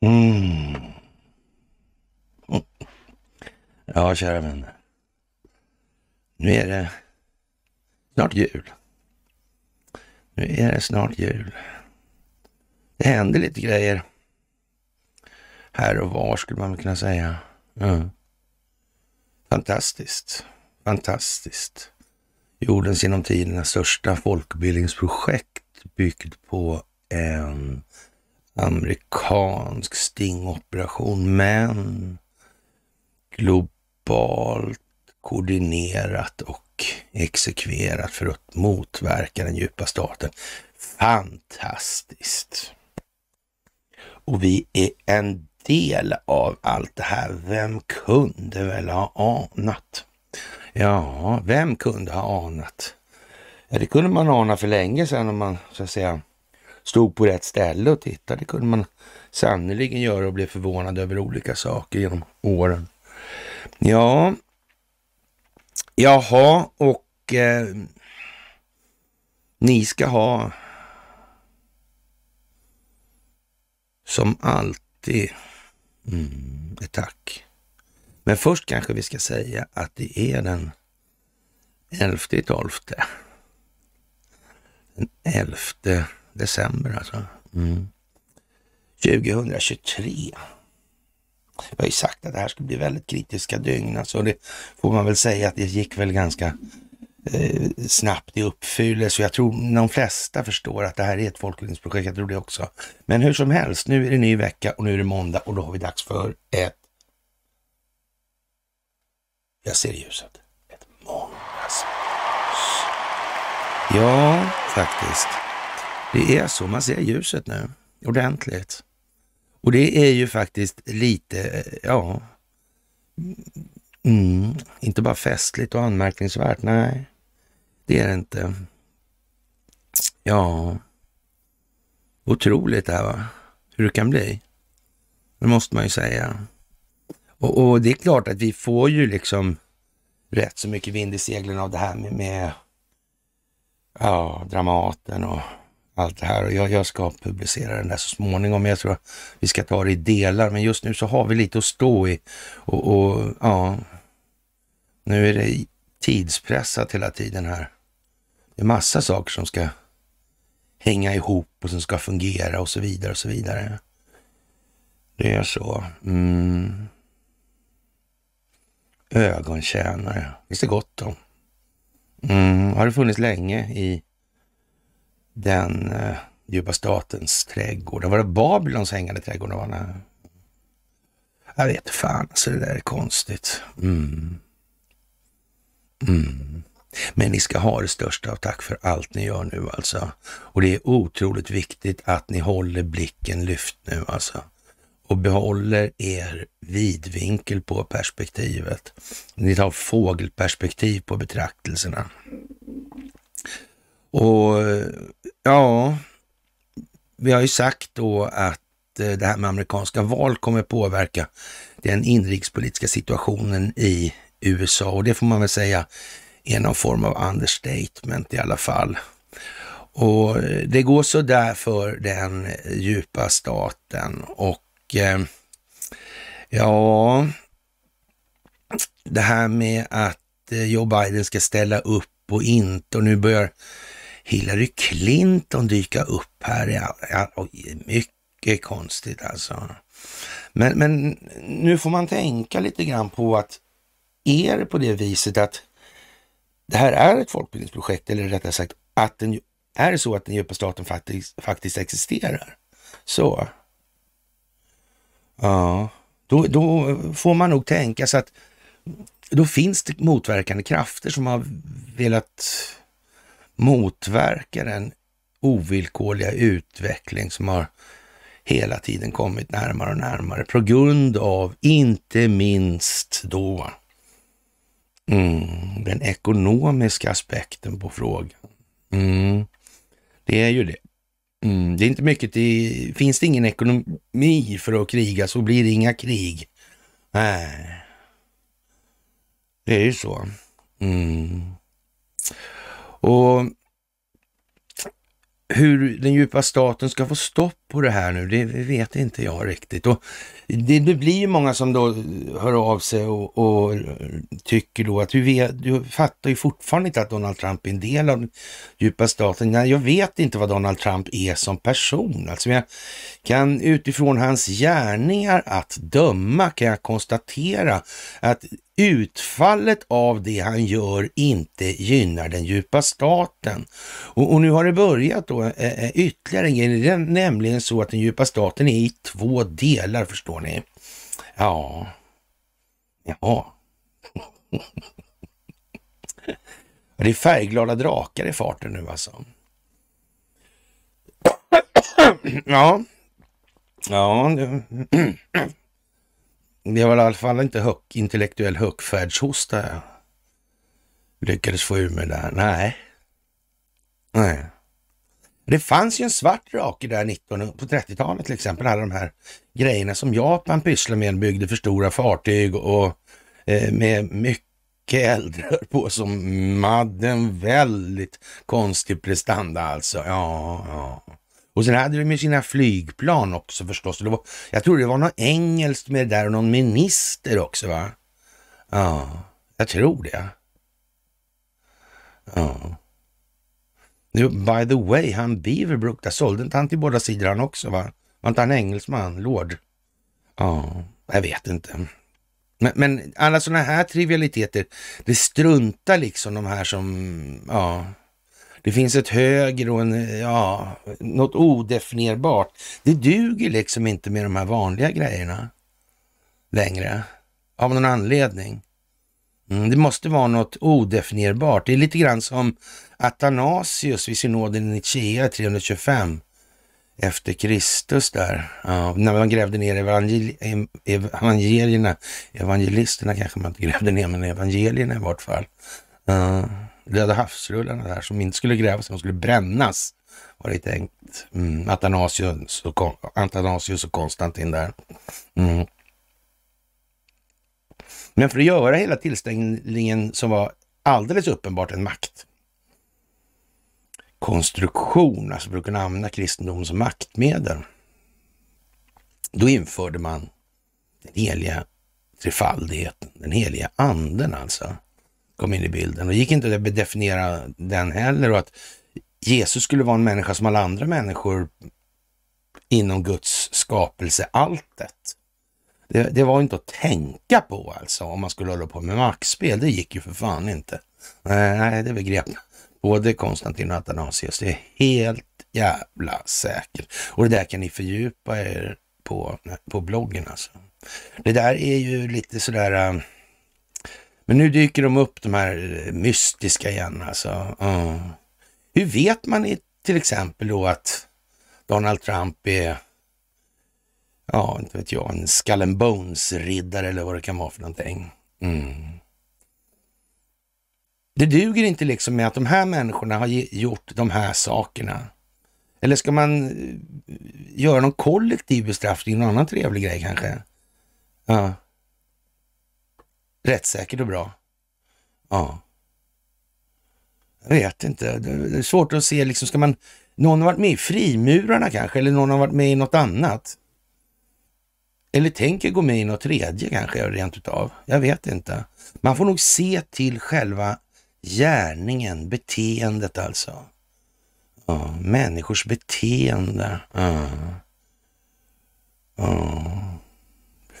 Mm. Ja, kära vänner. Nu är det snart jul. Nu är det snart jul. Det händer lite grejer här och var skulle man kunna säga. Mm. Fantastiskt. Fantastiskt jordens genom tiderna största folkbildningsprojekt byggt på en amerikansk stingoperation, men globalt koordinerat och exekverat för att motverka den djupa staten. Fantastiskt! Och vi är en del av allt det här. Vem kunde väl ha anat? Ja, vem kunde ha anat? Ja, det kunde man ana för länge sedan om man så att säga stod på rätt ställe och tittade. Det kunde man sannerligen göra och bli förvånad över olika saker genom åren. Ja, jaha, och eh, ni ska ha som alltid mm, ett tack. Men först kanske vi ska säga att det är den 11 12. Den 11 december alltså. Mm. 2023. Jag har ju sagt att det här skulle bli väldigt kritiska dygn. Alltså det får man väl säga att det gick väl ganska eh, snabbt i uppfyllelse. Jag tror de flesta förstår att det här är ett folkbildningsprojekt. Jag tror det också. Men hur som helst, nu är det ny vecka och nu är det måndag och då har vi dags för ett jag ser ljuset. Ett mångas Ja, faktiskt. Det är så man ser ljuset nu, ordentligt. Och det är ju faktiskt lite, eh, ja, mm, inte bara festligt och anmärkningsvärt, nej, det är det inte. Ja, otroligt det här va, hur det kan bli. Det måste man ju säga. Och, och, det är klart att vi får ju liksom rätt så mycket vind i seglen av det här med, med ja, Dramaten och allt det här. Och jag, jag, ska publicera den där så småningom. Jag tror att vi ska ta det i delar, men just nu så har vi lite att stå i. Och, och ja, nu är det tidspressat hela tiden här. Det är massa saker som ska hänga ihop och som ska fungera och så vidare och så vidare. Det är så. Mm ögontjänare. Finns det gott om. Mm, har det funnits länge i den eh, djupa statens trädgård. Var det Babylons hängande trädgård? Var det? Jag vet fan, alltså det där är konstigt. Mm. Mm. Men ni ska ha det största av tack för allt ni gör nu alltså. Och det är otroligt viktigt att ni håller blicken lyft nu alltså och behåller er vidvinkel på perspektivet. Ni tar fågelperspektiv på betraktelserna. Och ja, vi har ju sagt då att eh, det här med amerikanska val kommer påverka den inrikespolitiska situationen i USA och det får man väl säga är någon form av understatement i alla fall. Och eh, det går så där för den djupa staten och Eh, ja, det här med att eh, Joe Biden ska ställa upp och inte och nu börjar Hillary Clinton dyka upp här. Mycket konstigt alltså. Men, men nu får man tänka lite grann på att är det på det viset att det här är ett folkbildningsprojekt eller rättare sagt att den är det så att den djupa staten faktiskt, faktiskt existerar. Så. Ja, då, då får man nog tänka sig att då finns det motverkande krafter som har velat motverka den ovillkorliga utveckling som har hela tiden kommit närmare och närmare på grund av, inte minst då, mm, den ekonomiska aspekten på frågan. Mm, det är ju det. Mm, det är inte mycket till, finns det ingen ekonomi för att kriga så blir det inga krig. Nej. Det är ju så. Mm. Och hur den djupa staten ska få stopp på det här nu, det vet inte jag riktigt. Och det, det blir ju många som då hör av sig och, och tycker då att du, vet, du fattar ju fortfarande inte att Donald Trump är en del av den djupa staten. Nej, jag vet inte vad Donald Trump är som person. Alltså jag kan utifrån hans gärningar att döma kan jag konstatera att utfallet av det han gör inte gynnar den djupa staten. Och, och nu har det börjat då eh, eh, ytterligare en grej, det är nämligen så att den djupa staten är i två delar, förstår ni. Ja, ja. Det är färgglada drakar i farten nu alltså. Ja, ja, Det var i alla fall inte hög, intellektuell högfärdshosta jag lyckades få ur mig där. Nej. Nej. Det fanns ju en svart rake där 19, på 30-talet till exempel, alla de här grejerna som Japan pysslade med, byggde för stora fartyg och eh, med mycket eldrör på som hade en väldigt konstig prestanda alltså. Ja, ja. Och sen hade de ju sina flygplan också förstås. Det var, jag tror det var något engelskt med det där och någon minister också va? Ja, jag tror det. Ja. Nu, by the way, han Beaverbrook, där sålde inte han till båda sidor han också va? Var inte han engelsman, lord? Ja, jag vet inte. Men, men alla sådana här trivialiteter, det struntar liksom de här som, ja, det finns ett höger och en, ja, något odefinierbart. Det duger liksom inte med de här vanliga grejerna längre, av någon anledning. Mm, det måste vara något odefinierbart. Det är lite grann som Athanasius vid synoden i Nicaea 325 efter Kristus där. Ja, när man grävde ner evangel evangelierna, evangelisterna kanske man inte grävde ner, men evangelierna i vart fall. Ja. Röda havsrullarna där som inte skulle grävas, de skulle brännas var det tänkt. Mm, Athanasius, och, Athanasius och Konstantin där. Mm. Men för att göra hela tillställningen som var alldeles uppenbart en makt konstruktion, alltså för att kunna använda kristendomen som maktmedel. Då införde man den heliga trefaldigheten, den heliga anden alltså kom in i bilden. Och gick inte att definiera den heller och att Jesus skulle vara en människa som alla andra människor inom Guds skapelsealtet. Det, det var inte att tänka på alltså om man skulle hålla på med maktspel. Det gick ju för fan inte. Nej, det begrep både Konstantin och Athanasius. Det är helt jävla säkert. Och det där kan ni fördjupa er på, på bloggen alltså. Det där är ju lite sådär eh, men nu dyker de upp, de här mystiska igen alltså. Mm. Hur vet man i, till exempel då att Donald Trump är, ja, inte vet jag, en skull and bones-riddare eller vad det kan vara för någonting? Mm. Det duger inte liksom med att de här människorna har gjort de här sakerna. Eller ska man eh, göra någon kollektiv bestraffning, någon annan trevlig grej kanske? Ja rättssäkert och bra. Ja. Jag vet inte. Det är svårt att se liksom, ska man... Någon har varit med i Frimurarna kanske, eller någon har varit med i något annat. Eller tänker gå med i något tredje kanske, rent utav. Jag vet inte. Man får nog se till själva gärningen, beteendet alltså. Ja, människors beteende. Ja. Ja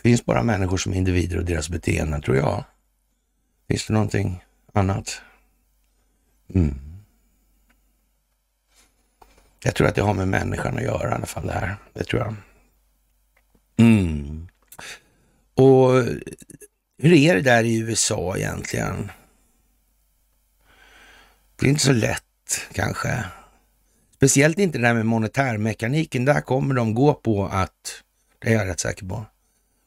finns bara människor som individer och deras beteenden, tror jag. Finns det någonting annat? Mm. Jag tror att det har med människan att göra i alla fall det här. Det tror jag. Mm. Och hur är det där i USA egentligen? Det är inte så lätt kanske. Speciellt inte det där med monetärmekaniken. Där kommer de gå på att, det är jag rätt säker på,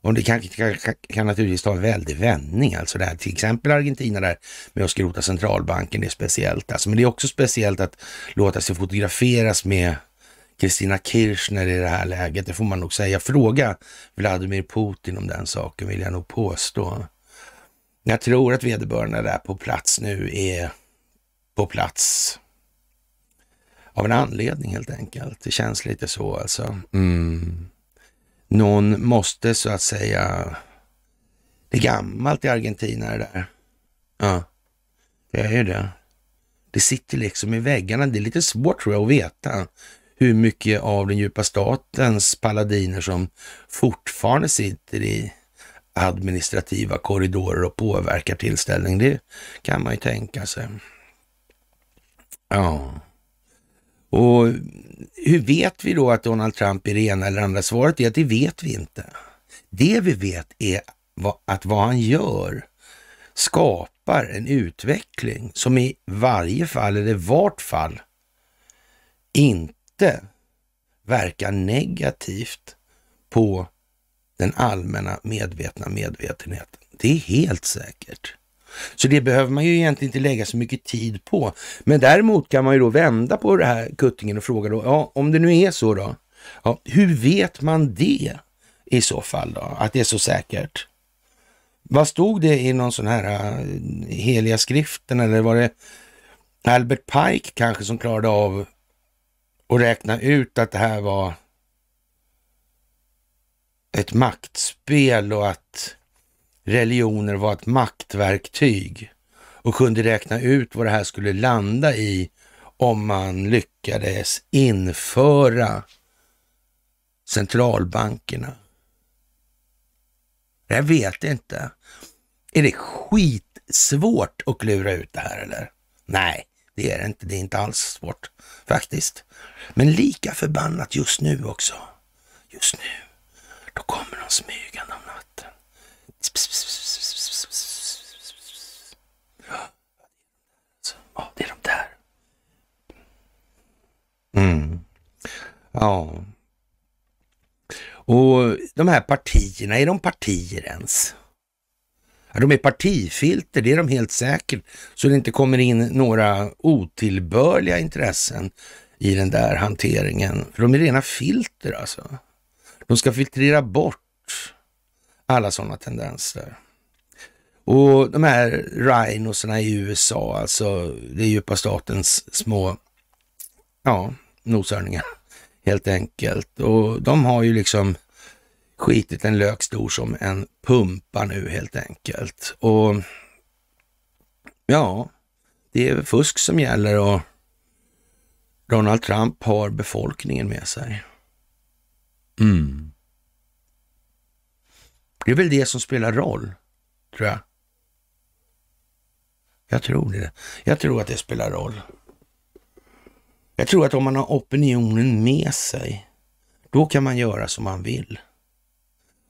och det kan, kan, kan, naturligtvis ta en väldig vändning, alltså det här till exempel Argentina där med att skrota centralbanken, det är speciellt. Alltså, men det är också speciellt att låta sig fotograferas med Kristina Kirchner i det här läget, det får man nog säga. Fråga Vladimir Putin om den saken vill jag nog påstå. Jag tror att vederbörande där på plats nu är på plats av en anledning helt enkelt. Det känns lite så alltså. Mm någon måste så att säga, det är gammalt i Argentina det där. Ja, det är ju det. Det sitter liksom i väggarna. Det är lite svårt tror jag att veta hur mycket av den djupa statens paladiner som fortfarande sitter i administrativa korridorer och påverkar tillställning. Det kan man ju tänka sig. Ja. Och hur vet vi då att Donald Trump är det ena eller andra? Svaret är att det vet vi inte. Det vi vet är att vad han gör skapar en utveckling som i varje fall, eller i vart fall, inte verkar negativt på den allmänna medvetna medvetenheten. Det är helt säkert. Så det behöver man ju egentligen inte lägga så mycket tid på. Men däremot kan man ju då vända på det här kuttingen och fråga då, ja, om det nu är så då, ja, hur vet man det i så fall då, att det är så säkert? Vad stod det i någon sån här äh, heliga skriften eller var det Albert Pike kanske som klarade av att räkna ut att det här var ett maktspel och att religioner var ett maktverktyg och kunde räkna ut vad det här skulle landa i om man lyckades införa centralbankerna. Jag vet inte. Är det skitsvårt att klura ut det här eller? Nej, det är det inte. Det är inte alls svårt faktiskt. Men lika förbannat just nu också. Just nu, då kommer de smygande om natten. Ja, det är de där. Mm. Ja. Och de här partierna, är de partier ens? de är partifilter, det är de helt säkert, så det inte kommer in några otillbörliga intressen i den där hanteringen. För de är rena filter alltså. De ska filtrera bort alla sådana tendenser. Och de här rhinosarna i USA, alltså det är djupa statens små, ja, noshörningar helt enkelt. Och de har ju liksom skitit en lök stor som en pumpa nu helt enkelt. Och ja, det är fusk som gäller och Donald Trump har befolkningen med sig. Mm. Det är väl det som spelar roll, tror jag. Jag tror det. Jag tror att det spelar roll. Jag tror att om man har opinionen med sig, då kan man göra som man vill.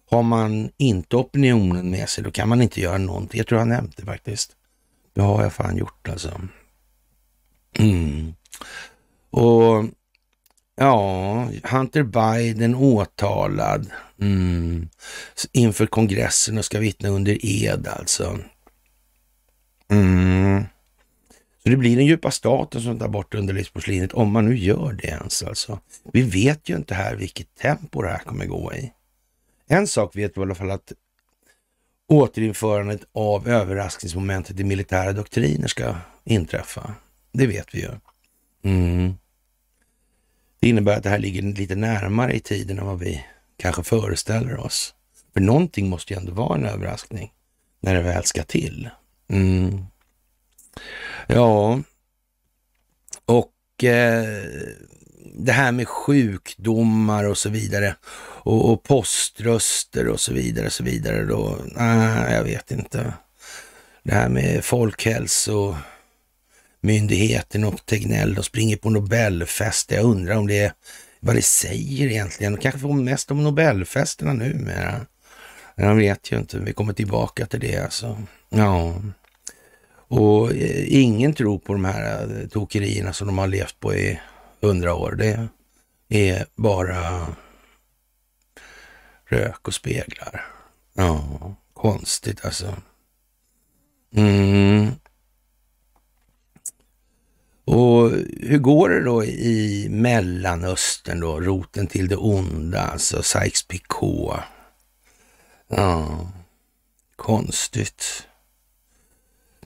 Har man inte opinionen med sig, då kan man inte göra någonting. Jag tror jag nämnt det faktiskt. Det har jag fan gjort alltså. Mm. Och Ja, Hunter Biden åtalad mm. inför kongressen och ska vittna under ed alltså. Mm. Så det blir den djupa staten som tar bort underlivsporslinet, om man nu gör det ens alltså. Vi vet ju inte här vilket tempo det här kommer gå i. En sak vet vi i alla fall att återinförandet av överraskningsmomentet i militära doktriner ska inträffa. Det vet vi ju. Mm. Det innebär att det här ligger lite närmare i tiden än vad vi kanske föreställer oss. För någonting måste ju ändå vara en överraskning när det väl ska till. Mm. Ja, och eh, det här med sjukdomar och så vidare och, och poströster och så vidare och så vidare. Då, nej, jag vet inte. Det här med folkhälso myndigheten och Tegnell och springer på Nobelfest. Jag undrar om det är vad det säger egentligen. Kanske får mest om Nobelfesterna numera. Men jag vet ju inte. Vi kommer tillbaka till det alltså. Ja. Och eh, ingen tror på de här eh, tokerierna som de har levt på i hundra år. Det är bara rök och speglar. Ja, konstigt alltså. Mm. Och hur går det då i Mellanöstern då? Roten till det onda, alltså Sykes-Picot. Ja, konstigt.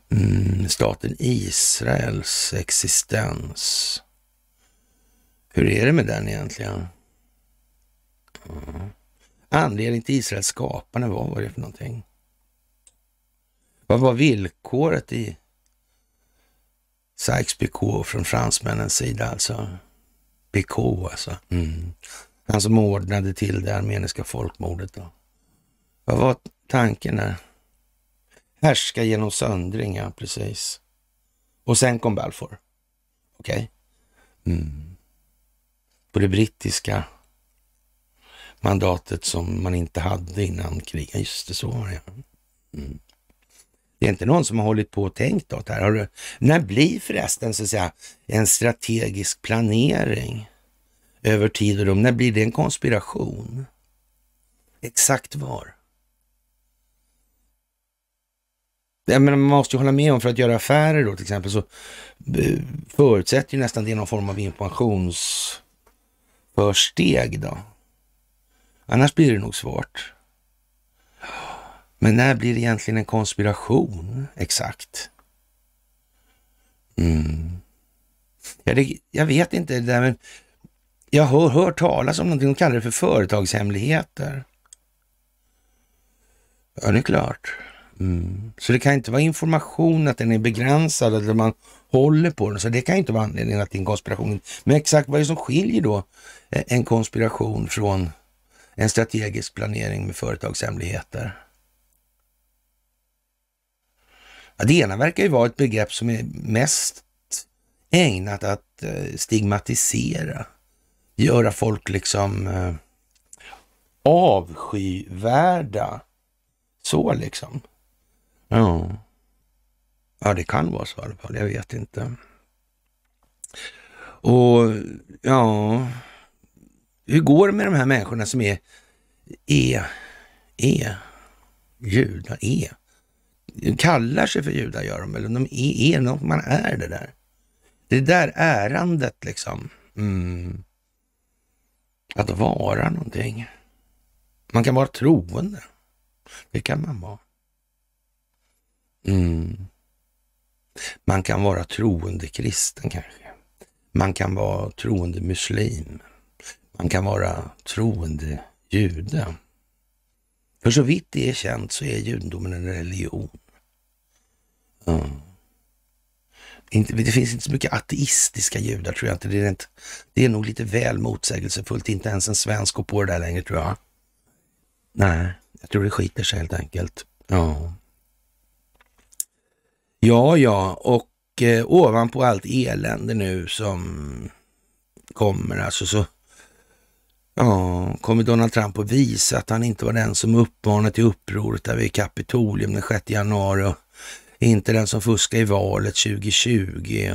Mm, staten Israels existens. Hur är det med den egentligen? Mm. Anledningen till Israels skapande, vad var det för någonting? Vad var villkoret i Sykes-Picot från fransmännens sida alltså. Picot alltså. Mm. Han som ordnade till det armeniska folkmordet då. Vad var tanken där? Härska genom söndring, ja precis. Och sen kom Balfour. Okej. Okay. Mm. På det brittiska mandatet som man inte hade innan kriget. Just det, så var det. Mm. Det är inte någon som har hållit på och tänkt åt det här. Har du, när blir förresten så att säga en strategisk planering över tid och rum? När blir det en konspiration? Exakt var? Jag menar, man måste ju hålla med om, för att göra affärer då till exempel, så eh, förutsätter ju nästan det någon form av informationsförsteg då. Annars blir det nog svårt. Men när blir det egentligen en konspiration exakt? Mm. Ja, det, jag vet inte, det där, men jag har hört talas om någonting, de kallar det för företagshemligheter. Ja, det är klart. Mm. Så det kan inte vara information att den är begränsad eller man håller på den, så det kan inte vara anledningen till en konspiration. Men exakt vad är det som skiljer då en konspiration från en strategisk planering med företagshemligheter? det ena verkar ju vara ett begrepp som är mest ägnat att eh, stigmatisera, göra folk liksom eh, avskyvärda. Så liksom. Ja. ja, det kan vara så i alla fall. Jag vet inte. Och ja, hur går det med de här människorna som är, är, är judar, är kallar sig för judar, gör de väl? De är, är man är det där. Det där ärandet liksom. Mm. Att vara någonting. Man kan vara troende. Det kan man vara. Mm. Man kan vara troende kristen kanske. Man kan vara troende muslim. Man kan vara troende jude. För så vitt det är känt så är judendomen en religion. Mm. det finns inte så mycket ateistiska judar tror jag inte. Det är, inte, det är nog lite väl motsägelsefullt. Inte ens en svensk går på det där längre tror jag. Nej, jag tror det skiter sig helt enkelt. Ja, ja, ja. och eh, ovanpå allt elände nu som kommer alltså så Ja, kommer Donald Trump att visa att han inte var den som uppmanade till upproret där vid Kapitolium den 6 januari och inte den som fuskade i valet 2020.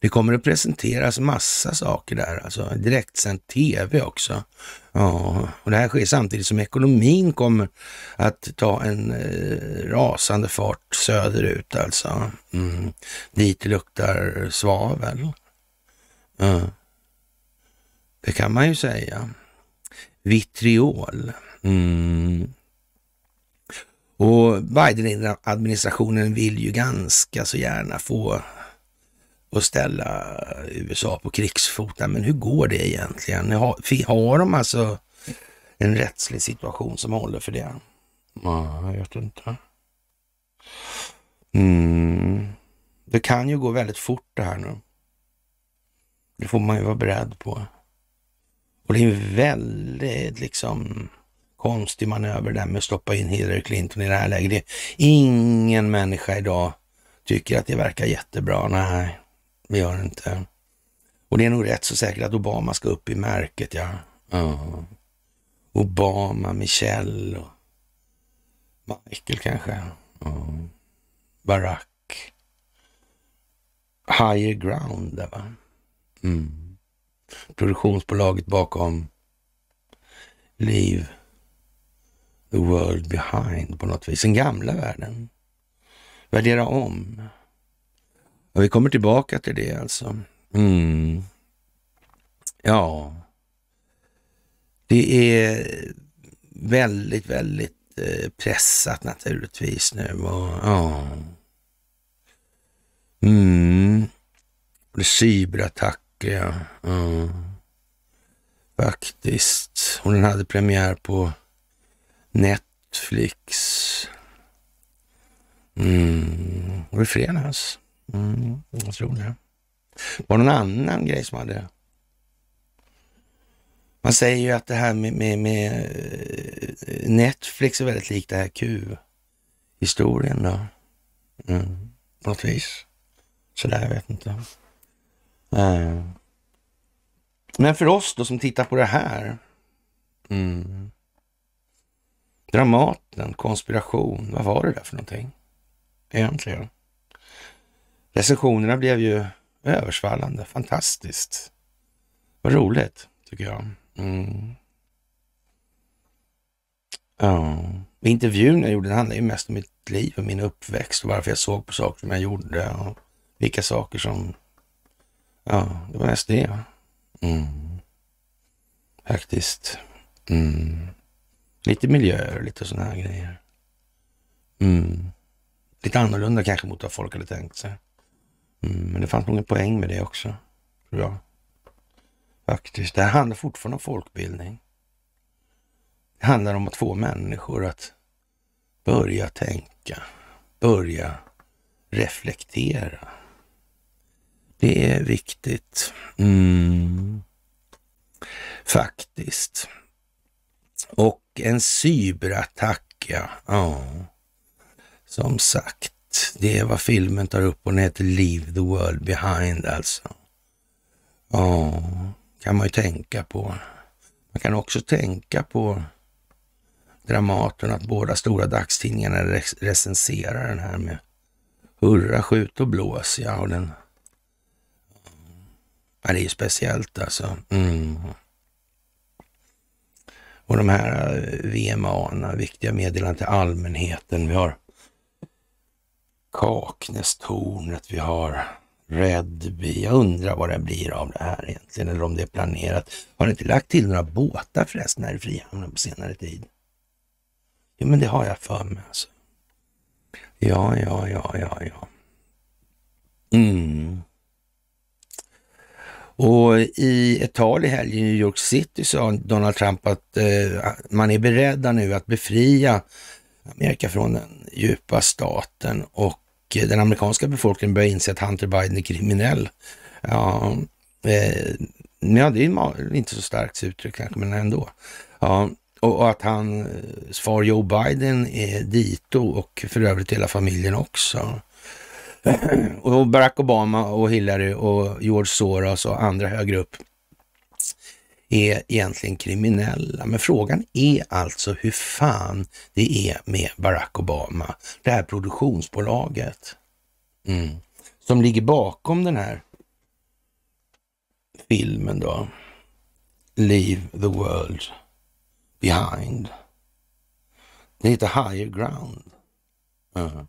Det kommer att presenteras massa saker där, alltså direktsänd tv också. Ja, och det här sker samtidigt som ekonomin kommer att ta en eh, rasande fart söderut alltså. Mm. Dit luktar svavel. Ja. Det kan man ju säga. Vitriol. Mm. Och Biden-administrationen vill ju ganska så gärna få och ställa USA på krigsfoten. Men hur går det egentligen? Har, de alltså en rättslig situation som håller för det? Ja, jag vet inte. Mm. Det kan ju gå väldigt fort det här nu. Det får man ju vara beredd på. Och det är väldigt liksom Konstig manöver där med att stoppa in Hillary Clinton i det här läget. Ingen människa idag tycker att det verkar jättebra. Nej, vi gör det inte. Och det är nog rätt så säkert att Obama ska upp i märket, ja. Uh. Obama, Michelle och Michael kanske. Uh. Barack. Higher ground där va? Mm. Produktionsbolaget bakom Liv the world behind på något vis, den gamla världen. Värdera om. Och vi kommer tillbaka till det alltså. Mm. Ja, det är väldigt, väldigt eh, pressat naturligtvis nu. Och, ja. Mm. Cyberattacker, ja. Mm. Faktiskt. Och den hade premiär på Netflix. Mm. Var det fredags? Mm, jag tror det. Var det någon annan grej som hade... Man säger ju att det här med, med, med eh, Netflix är väldigt likt det här Q-historien då. Mm. På något vis. Sådär, jag vet inte. Mm. Men för oss då som tittar på det här. Mm. Dramaten, konspiration, vad var det där för någonting egentligen? Recensionerna blev ju översvallande, fantastiskt. Vad roligt, tycker jag. Mm. Ja. Intervjun jag gjorde handlade ju mest om mitt liv och min uppväxt och varför jag såg på saker som jag gjorde och vilka saker som... Ja, det var mest det. Mm. Faktiskt. Mm. Lite miljöer och lite sådana här grejer. Mm. Lite annorlunda kanske mot vad folk hade tänkt sig. Mm. Men det fanns nog en poäng med det också, tror Faktiskt. Det här handlar fortfarande om folkbildning. Det handlar om att få människor att börja tänka, börja reflektera. Det är viktigt. Mm. Faktiskt. Och en cyberattack, ja. ja. Som sagt, det är vad filmen tar upp och den heter Leave the World Behind alltså. Ja, kan man ju tänka på. Man kan också tänka på Dramaten att båda stora dagstidningarna recenserar den här med hurra, skjut och blås. Ja, och den... Ja, det är ju speciellt alltså. Mm och de här eh, VMA, viktiga meddelanden till allmänheten. Vi har Kaknästornet, vi har Redby. Jag undrar vad det blir av det här egentligen, eller om det är planerat. Har ni inte lagt till några båtar förresten här i Frihamnen på senare tid? Jo, men det har jag för mig alltså. Ja, ja, ja, ja, ja. Mm. Och i ett tal i helgen i New York City sa Donald Trump att eh, man är beredda nu att befria Amerika från den djupa staten och eh, den amerikanska befolkningen börjar inse att Hunter Biden är kriminell. Ja, eh, ja det är inte så starkt uttryck kanske, men ändå. Ja, och, och att hans far Joe Biden är dito och för övrigt hela familjen också och Barack Obama och Hillary och George Soros och andra högre upp är egentligen kriminella. Men frågan är alltså hur fan det är med Barack Obama, det här produktionsbolaget mm. som ligger bakom den här filmen då. Leave the world behind. Det heter Higher ground. Uh mm. -huh.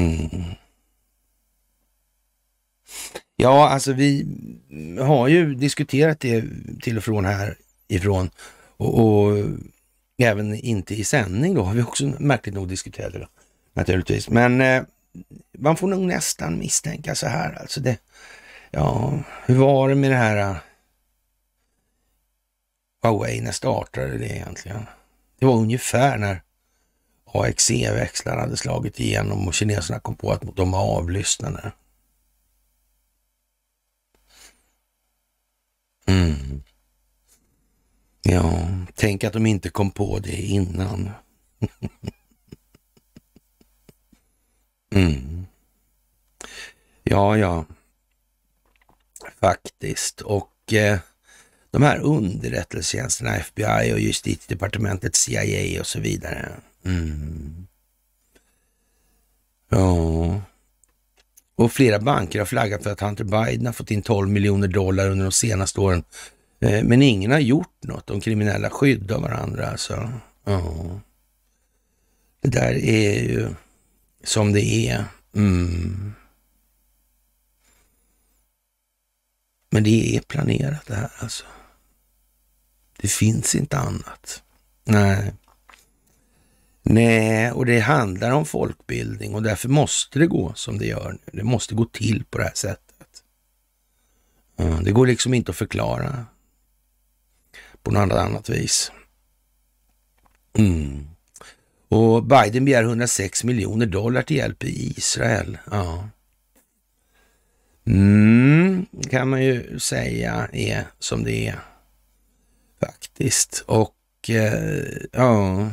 Mm. Ja, alltså vi har ju diskuterat det till och från härifrån och, och även inte i sändning då har vi också märkligt nog diskuterat det då, naturligtvis. Men eh, man får nog nästan misstänka så här alltså. Det, ja, hur var det med det här eh, Huawei, när startade det egentligen? Det var ungefär när AXE-växlar hade slagit igenom och kineserna kom på att de var avlyssnade. Mm. Ja, tänk att de inte kom på det innan. mm. Ja, ja, faktiskt. Och eh, de här underrättelsetjänsterna, FBI och justitiedepartementet, CIA och så vidare Mm. Ja. Och flera banker har flaggat för att Hunter Biden har fått in 12 miljoner dollar under de senaste åren. Eh, men ingen har gjort något. De kriminella skyddar varandra alltså. Ja. Det där är ju som det är. Mm. Men det är planerat det här alltså. Det finns inte annat. Nej. Nej, och det handlar om folkbildning och därför måste det gå som det gör nu. Det måste gå till på det här sättet. det går liksom inte att förklara på något annat vis. Mm. Och Biden begär 106 miljoner dollar till hjälp i Israel. Ja. Mm, kan man ju säga är som det är faktiskt. Och eh, ja...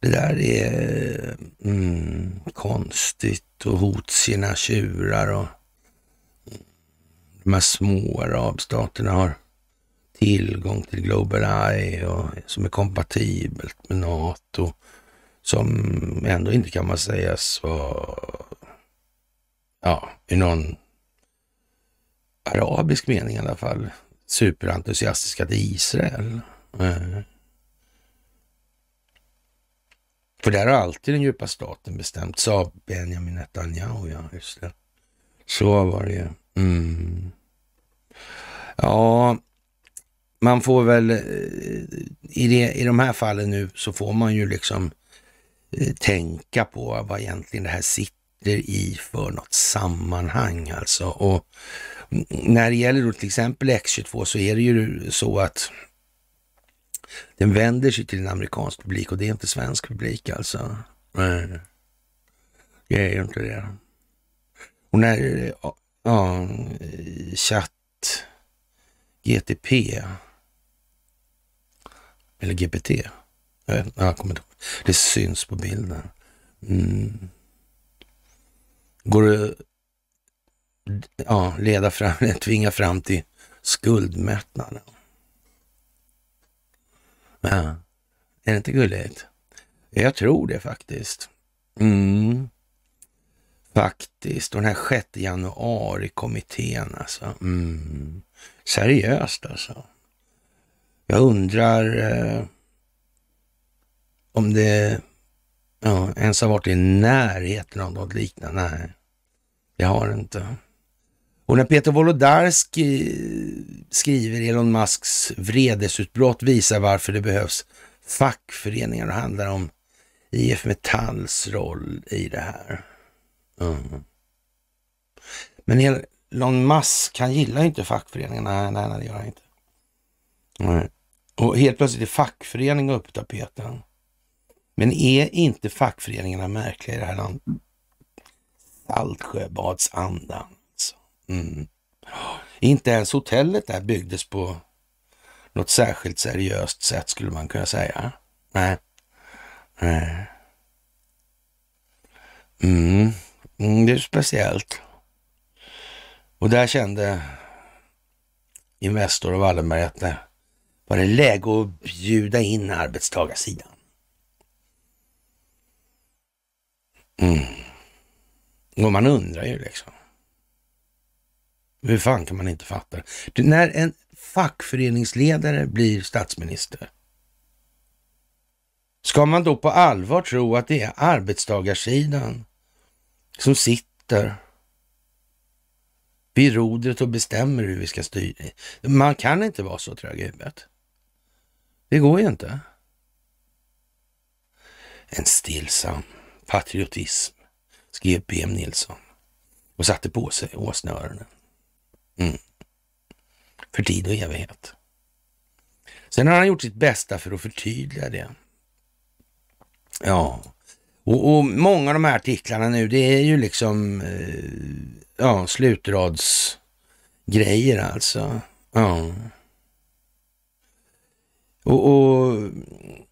Det där är mm, konstigt och hot sina tjurar och de här små arabstaterna har tillgång till Global Eye och, som är kompatibelt med NATO som ändå inte kan man säga så. ja, i någon arabisk mening i alla fall, superentusiastiska till Israel. Mm. För där har alltid den djupa staten bestämt, sa Benjamin Netanyahu. Ja, just det. Så var det ju. Mm. Ja, man får väl eh, i, det, i de här fallen nu så får man ju liksom eh, tänka på vad egentligen det här sitter i för något sammanhang alltså. Och när det gäller då till exempel X22 så är det ju så att den vänder sig till en amerikansk publik och det är inte svensk publik alltså. Nej, det är ju inte det. Och när ja, chatt GTP eller GPT, jag, vet, jag kommer inte ihåg. Det syns på bilden. Mm. Går det ja, leda fram, tvinga fram till skuldmättnaden? Ja. Är det inte gulligt? Jag tror det faktiskt. Mm. Faktiskt. Och den här 6 januari-kommittén alltså. Mm. Seriöst alltså. Jag undrar eh, om det ja, ens har varit i närheten av något liknande. Nej, det har det inte. Och när Peter Wolodarski eh, skriver Elon Musks vredesutbrott visar varför det behövs fackföreningar och handlar om IF Metalls roll i det här. Mm. Men Elon Musk, han gillar inte fackföreningarna. Nej, nej, det gör han inte. Nej. Och helt plötsligt är fackförening uppe på tapeten. Men är inte fackföreningarna märkliga i det här landet? Saltsjöbadsandan. Mm. Inte ens hotellet där byggdes på något särskilt seriöst sätt skulle man kunna säga. Nej. Nej. Mm. Mm, det är speciellt. Och där kände Investor och Wallenberg att det var det läge att bjuda in arbetstagarsidan. Mm. Och man undrar ju liksom. Hur fan kan man inte fatta det? när en fackföreningsledare blir statsminister, ska man då på allvar tro att det är arbetstagarsidan som sitter vid rodret och bestämmer hur vi ska styra? Man kan inte vara så trög i huvudet. Det går ju inte. En stillsam patriotism, skrev PM Nilsson och satte på sig åsneöronen. Mm. För tid och evighet. Sen har han gjort sitt bästa för att förtydliga det. Ja, och, och många av de här artiklarna nu, det är ju liksom eh, ja, slutradsgrejer alltså. Ja. Och, och,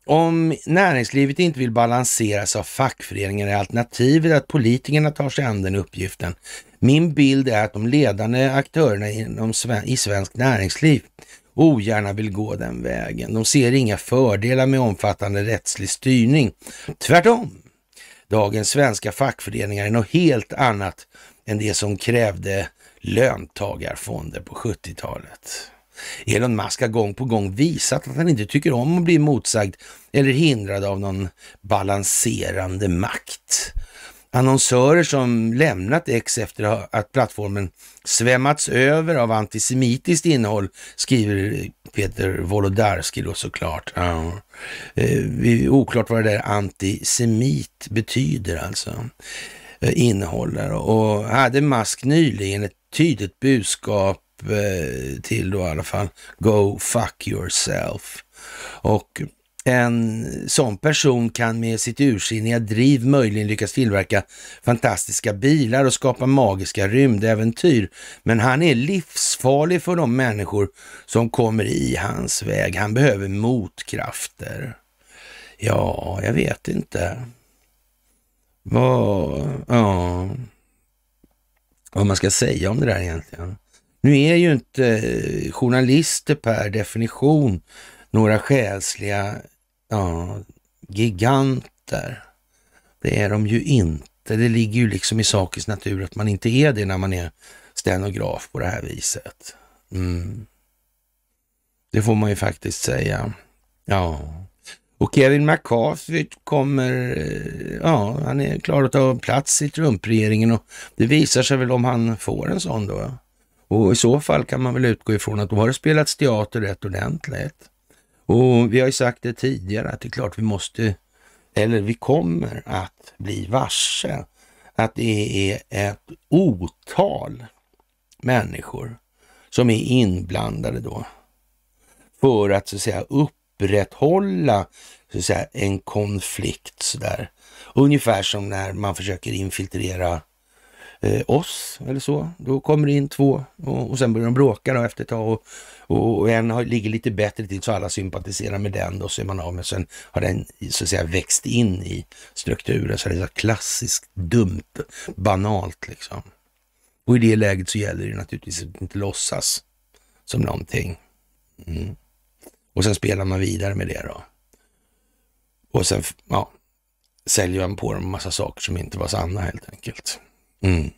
om näringslivet inte vill balanseras av fackföreningar är alternativet att politikerna tar sig an den uppgiften. Min bild är att de ledande aktörerna inom sven i svenskt näringsliv ogärna vill gå den vägen. De ser inga fördelar med omfattande rättslig styrning. Tvärtom! Dagens svenska fackföreningar är något helt annat än det som krävde löntagarfonder på 70-talet. Elon Musk har gång på gång visat att han inte tycker om att bli motsagd eller hindrad av någon balanserande makt. Annonsörer som lämnat X efter att plattformen svämmats över av antisemitiskt innehåll, skriver Peter Wolodarski då såklart. Ja. Eh, oklart vad det där antisemit betyder alltså, eh, innehåller. Och hade Musk nyligen ett tydligt budskap Eh, till då i alla fall. Go fuck yourself. Och en sån person kan med sitt ursinniga driv möjligen lyckas tillverka fantastiska bilar och skapa magiska rymdäventyr. Men han är livsfarlig för de människor som kommer i hans väg. Han behöver motkrafter. Ja, jag vet inte. Vad, ja, vad man ska säga om det där egentligen. Nu är ju inte eh, journalister per definition några själsliga ja, giganter. Det är de ju inte. Det ligger ju liksom i sakens natur att man inte är det när man är stenograf på det här viset. Mm. Det får man ju faktiskt säga. Ja. Och Kevin McCarthy kommer, eh, ja, han är klar att ta plats i Trump-regeringen och det visar sig väl om han får en sån då. Och i så fall kan man väl utgå ifrån att då har det spelats teater rätt ordentligt. Och vi har ju sagt det tidigare att det är klart vi måste, eller vi kommer att bli varse att det är ett otal människor som är inblandade då för att så att säga upprätthålla så att säga, en konflikt sådär. Ungefär som när man försöker infiltrera eh, oss eller så. Då kommer det in två och, och sen börjar de bråka då efter ett tag och, och, och en har, ligger lite bättre till så alla sympatiserar med den och så är man av med. Sen har den så att säga växt in i strukturen så det är så klassiskt dumt, banalt liksom. Och i det läget så gäller det naturligtvis att inte låtsas som någonting. Mm. Och sen spelar man vidare med det då. Och sen, ja, säljer han på dem en massa saker som inte var sanna helt enkelt. Mm.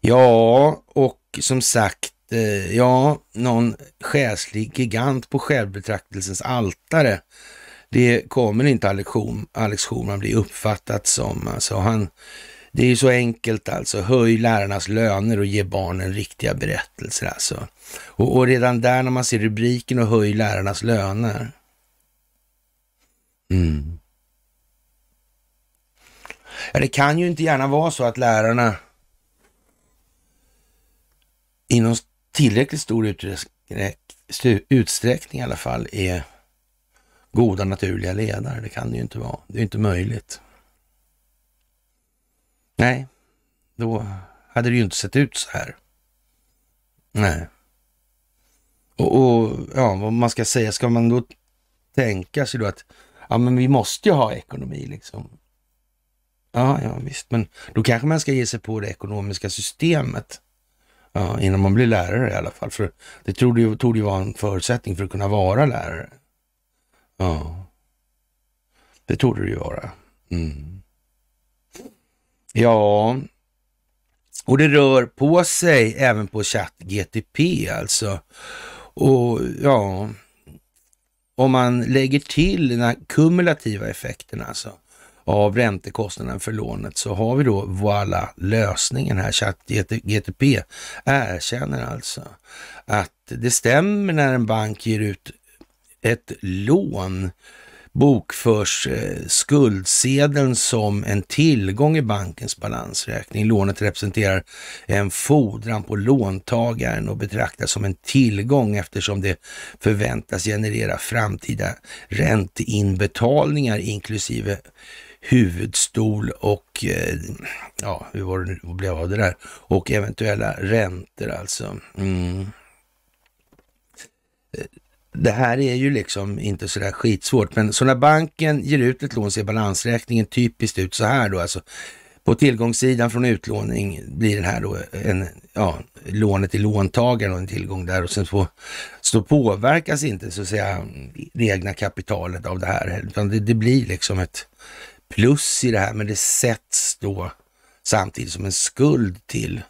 Ja, och som sagt, eh, ja, någon själslig gigant på självbetraktelsens altare. Det kommer inte Alex, Schulman bli uppfattat som. Alltså han, det är ju så enkelt alltså. Höj lärarnas löner och ge barnen riktiga berättelser alltså. Och, och redan där när man ser rubriken och höj lärarnas löner. Mm. Ja, det kan ju inte gärna vara så att lärarna i någon tillräckligt stor utsträckning i alla fall är goda naturliga ledare. Det kan det ju inte vara. Det är inte möjligt. Nej, då hade det ju inte sett ut så här. Nej. Och, och ja, vad man ska säga, ska man då tänka sig då att ja, men vi måste ju ha ekonomi liksom. Ja, ja visst, men då kanske man ska ge sig på det ekonomiska systemet. Ja, innan man blir lärare i alla fall. För det trodde ju, trodde ju vara en förutsättning för att kunna vara lärare. Ja, det trodde det ju vara. Mm. Ja, och det rör på sig även på ChatGTP alltså. Och ja, om man lägger till den här kumulativa effekten alltså av räntekostnaden för lånet så har vi då voilà lösningen här. ChatGTP erkänner alltså att det stämmer när en bank ger ut ett lån bokförs eh, skuldsedeln som en tillgång i bankens balansräkning. Lånet representerar en fordran på låntagaren och betraktas som en tillgång eftersom det förväntas generera framtida ränteinbetalningar inklusive huvudstol och eh, ja, hur var det, nu vad blev av det där? Och eventuella räntor alltså. Mm. Eh, det här är ju liksom inte så där skitsvårt, men så när banken ger ut ett lån ser balansräkningen typiskt ut så här då alltså. På tillgångssidan från utlåning blir det här då en, ja, lånet till låntagaren och en tillgång där och sen så, så påverkas inte så att säga det egna kapitalet av det här. Utan det, det blir liksom ett plus i det här, men det sätts då samtidigt som en skuld till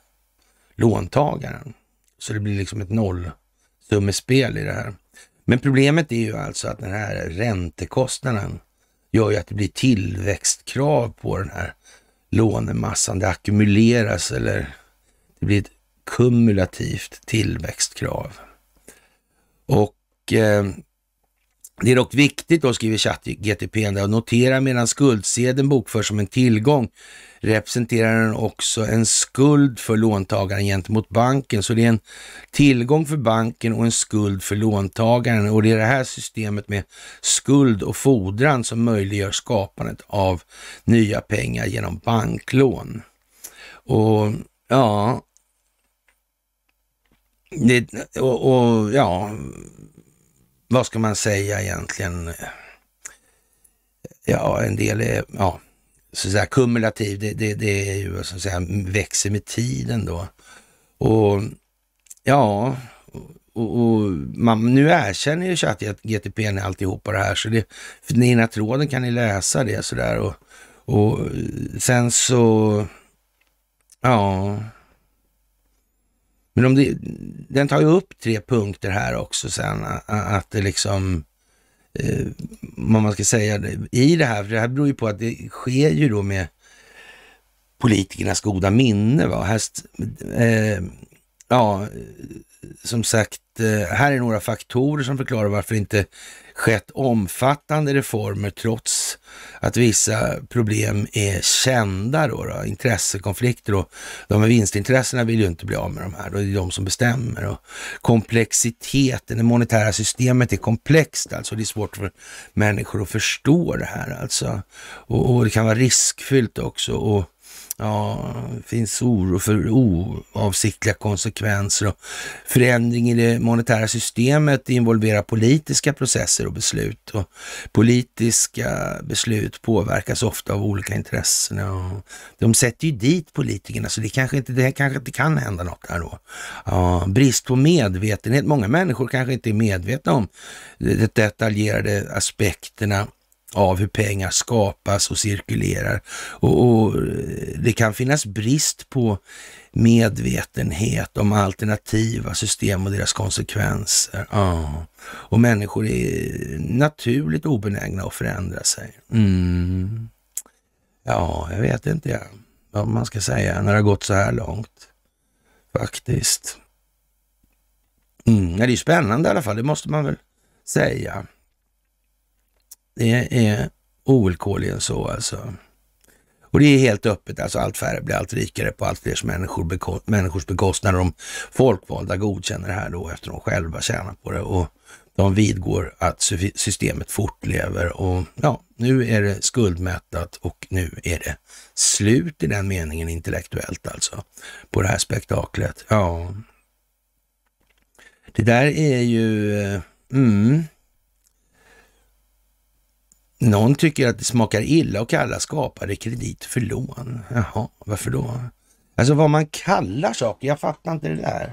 låntagaren. Så det blir liksom ett nollsummespel i det här. Men problemet är ju alltså att den här räntekostnaden gör ju att det blir tillväxtkrav på den här lånemassan. Det ackumuleras eller det blir ett kumulativt tillväxtkrav. Och eh, det är dock viktigt, då skriver ChatGTP, att notera medan skuldsedeln bokförs som en tillgång representerar den också en skuld för låntagaren gentemot banken. Så det är en tillgång för banken och en skuld för låntagaren och det är det här systemet med skuld och fordran som möjliggör skapandet av nya pengar genom banklån. Och ja, det, och, och ja, vad ska man säga egentligen? Ja, en del är, ja, så säga, kumulativ, det, det, det är ju så att säga växer med tiden då. Och ja, och, och man, nu erkänner ju att GTP är alltihopa det här, så det, den ena tråden kan ni läsa det sådär och, och sen så, ja, men om det, den tar ju upp tre punkter här också sen, att det liksom, eh, vad man ska säga i det här, för det här beror ju på att det sker ju då med politikernas goda minne. Va? Här, eh, ja, som sagt, eh, här är några faktorer som förklarar varför inte skett omfattande reformer trots att vissa problem är kända, då, då intressekonflikter och de med vinstintressena vill ju inte bli av med de här, det är de som bestämmer. Och komplexiteten, det monetära systemet är komplext alltså, det är svårt för människor att förstå det här alltså. Och, och det kan vara riskfyllt också. Och, Ja, det finns oro för oavsiktliga konsekvenser och förändring i det monetära systemet involverar politiska processer och beslut. Och politiska beslut påverkas ofta av olika intressen. och de sätter ju dit politikerna, så det kanske inte, det kanske inte kan hända något här då. Ja, brist på medvetenhet. Många människor kanske inte är medvetna om de detaljerade aspekterna av hur pengar skapas och cirkulerar. Och, och, Det kan finnas brist på medvetenhet om alternativa system och deras konsekvenser. Ja. Och människor är naturligt obenägna att förändra sig. Mm. Ja, jag vet inte vad man ska säga när det har gått så här långt. Faktiskt. Mm. Ja, det är spännande i alla fall, det måste man väl säga. Det är ovillkorligen så alltså. Och det är helt öppet, alltså allt färre blir allt rikare på allt fler människor beko människors bekostnad. De folkvalda godkänner det här då efter de själva tjänar på det och de vidgår att systemet fortlever och ja, nu är det skuldmättat och nu är det slut i den meningen intellektuellt alltså på det här spektaklet. Ja, det där är ju, eh, mm, någon tycker att det smakar illa och kalla skapade kredit för lån. Jaha, varför då? Alltså vad man kallar saker, jag fattar inte det där.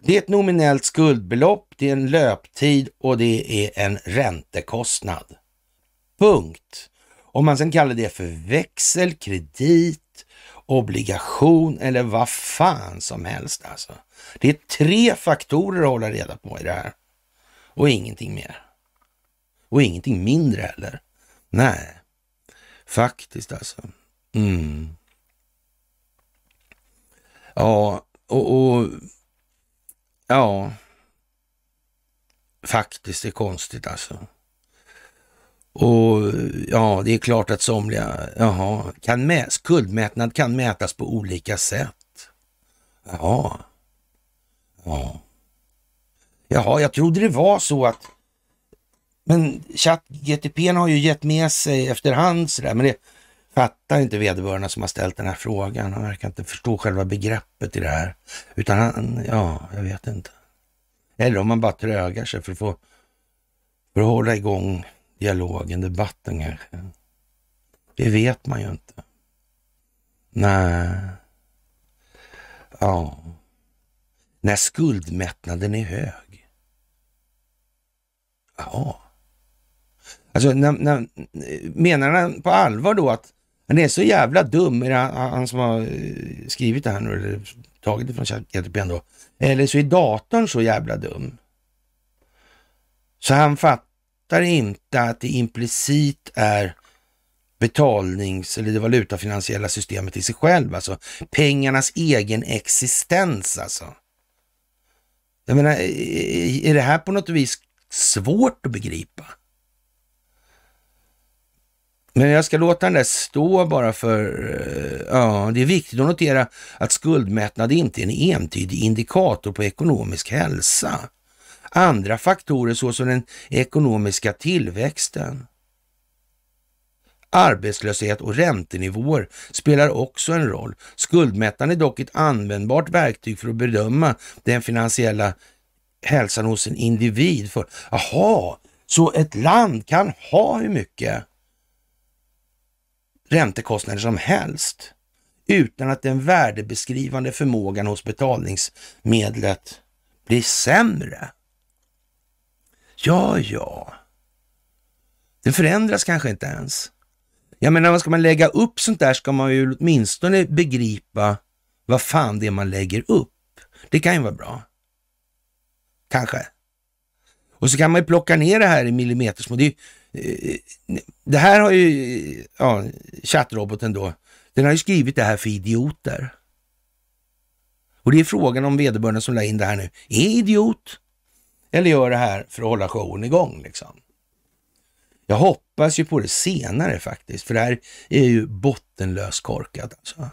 Det är ett nominellt skuldbelopp, det är en löptid och det är en räntekostnad. Punkt. Om man sen kallar det för växel, kredit, obligation eller vad fan som helst alltså. Det är tre faktorer att hålla reda på i det här och ingenting mer. Och ingenting mindre heller. Nej, faktiskt alltså. Mm. Ja, och, och, ja, faktiskt det är konstigt alltså. Och ja, det är klart att somliga, jaha, kan mä skuldmätnad kan mätas på olika sätt. Jaha. Ja. Jaha, jag trodde det var så att men ChatGTP har ju gett med sig efterhand sådär, men det fattar inte vederbörande som har ställt den här frågan. Han verkar inte förstå själva begreppet i det här. Utan han, ja, jag vet inte. Eller om man bara trögar sig för att få, för att hålla igång dialogen, debatten kanske. Det vet man ju inte. Nej. Ja. När skuldmättnaden är hög. Ja. Alltså, när, när, menar han på allvar då att han är så jävla dum, är det han, han som har eh, skrivit det här nu, eller tagit det från ChatGPT då, eller så är datorn så jävla dum. Så han fattar inte att det implicit är betalnings eller det valutafinansiella systemet i sig själv, alltså pengarnas egen existens alltså. Jag menar, är det här på något vis svårt att begripa? Men jag ska låta den där stå bara för, eh, ja, det är viktigt att notera att skuldmättnad inte är en entydig indikator på ekonomisk hälsa. Andra faktorer såsom den ekonomiska tillväxten, arbetslöshet och räntenivåer spelar också en roll. Skuldmättnad är dock ett användbart verktyg för att bedöma den finansiella hälsan hos en individ. För, aha, så ett land kan ha hur mycket? räntekostnader som helst utan att den värdebeskrivande förmågan hos betalningsmedlet blir sämre. Ja, ja. Det förändras kanske inte ens. Jag menar, ska man lägga upp sånt där ska man ju åtminstone begripa vad fan det är man lägger upp. Det kan ju vara bra. Kanske. Och så kan man ju plocka ner det här i millimetersmått. Det är Eh, eh, det här har ju ja, chattroboten då, den har ju skrivit det här för idioter. Och det är frågan om vederbörande som la in det här nu är idiot eller gör det här för att hålla showen igång liksom. Jag hoppas ju på det senare faktiskt, för det här är ju bottenlöst korkat alltså.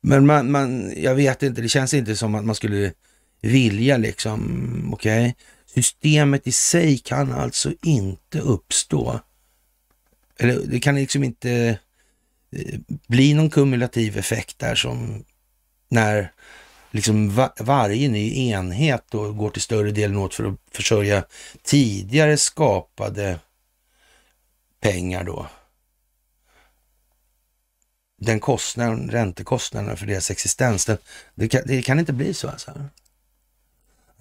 Men man, man, jag vet inte, det känns inte som att man skulle vilja liksom, okej, okay, Systemet i sig kan alltså inte uppstå. Eller det kan liksom inte eh, bli någon kumulativ effekt där som när liksom var, varje ny enhet då går till större delen åt för att försörja tidigare skapade pengar då. Den kostnaden, räntekostnaden för deras existens, det, det, kan, det kan, inte bli så alltså.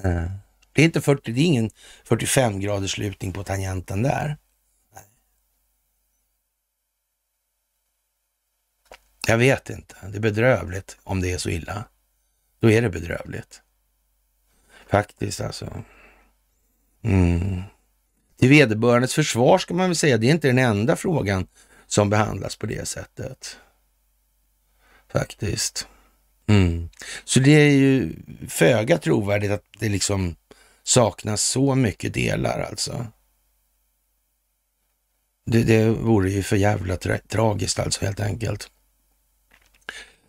Mm. Det är, inte 40, det är ingen 45 graders lutning på tangenten där. Jag vet inte. Det är bedrövligt om det är så illa. Då är det bedrövligt. Faktiskt alltså. Mm. Till vederbörandes försvar ska man väl säga, det är inte den enda frågan som behandlas på det sättet. Faktiskt. Mm. Så det är ju föga trovärdigt att det liksom saknas så mycket delar alltså. Det, det vore ju för jävla tra tragiskt alltså helt enkelt.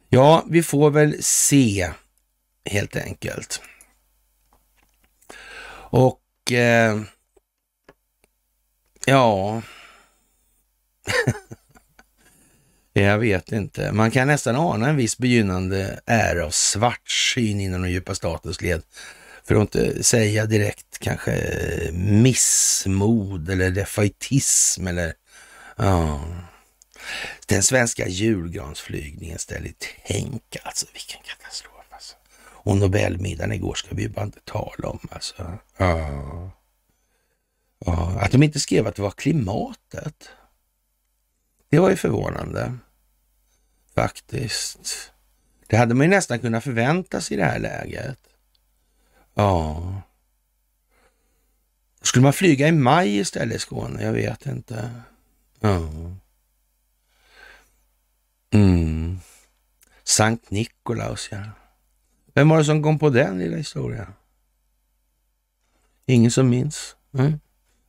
Ja, vi får väl se helt enkelt. Och eh, ja, jag vet inte. Man kan nästan ana en viss begynnande ära av svartsyn inom den djupa statens led för att inte säga direkt kanske missmod eller defaitism eller ja. Den svenska julgransflygningen ställer tänk alltså, vilken katastrof alltså. Och Nobelmiddagen igår ska vi ju bara inte tala om alltså. Ja. ja. Att de inte skrev att det var klimatet. Det var ju förvånande. Faktiskt. Det hade man ju nästan kunnat förvänta sig i det här läget. Ja. Skulle man flyga i maj istället i Skåne? Jag vet inte. Ja. Mm. Sankt Nikolaus, ja. Vem var det som kom på den lilla historien? Ingen som minns. Mm.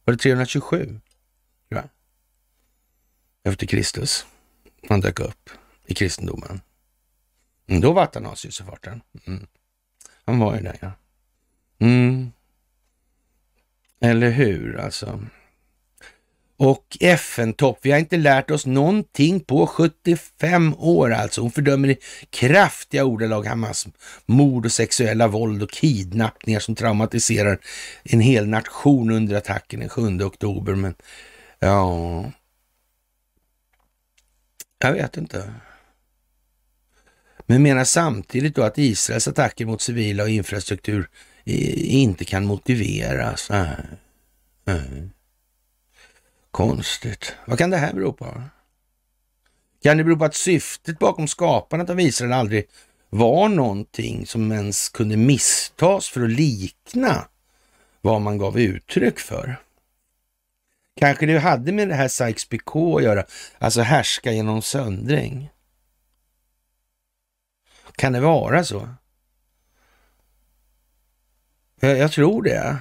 Var det 327? Ja. Efter Kristus. Han dök upp i kristendomen. Mm, då var han naziusefarten. Mm. Han var ju det, ja. Mm. Eller hur alltså? Och FN-topp, vi har inte lärt oss någonting på 75 år alltså. Hon fördömer i kraftiga ordalag Hamas mord och sexuella våld och kidnappningar som traumatiserar en hel nation under attacken den 7 oktober. Men ja, jag vet inte. Men menar samtidigt då att Israels attacker mot civila och infrastruktur Eh, inte kan motiveras. Nej. Eh. Nej. Konstigt. Vad kan det här bero på? Kan det bero på att syftet bakom skapandet av Israel aldrig var någonting som ens kunde misstas för att likna vad man gav uttryck för? Kanske det hade med det här Sykes-Picot att göra, alltså härska genom söndring. Kan det vara så? Jag, jag tror det.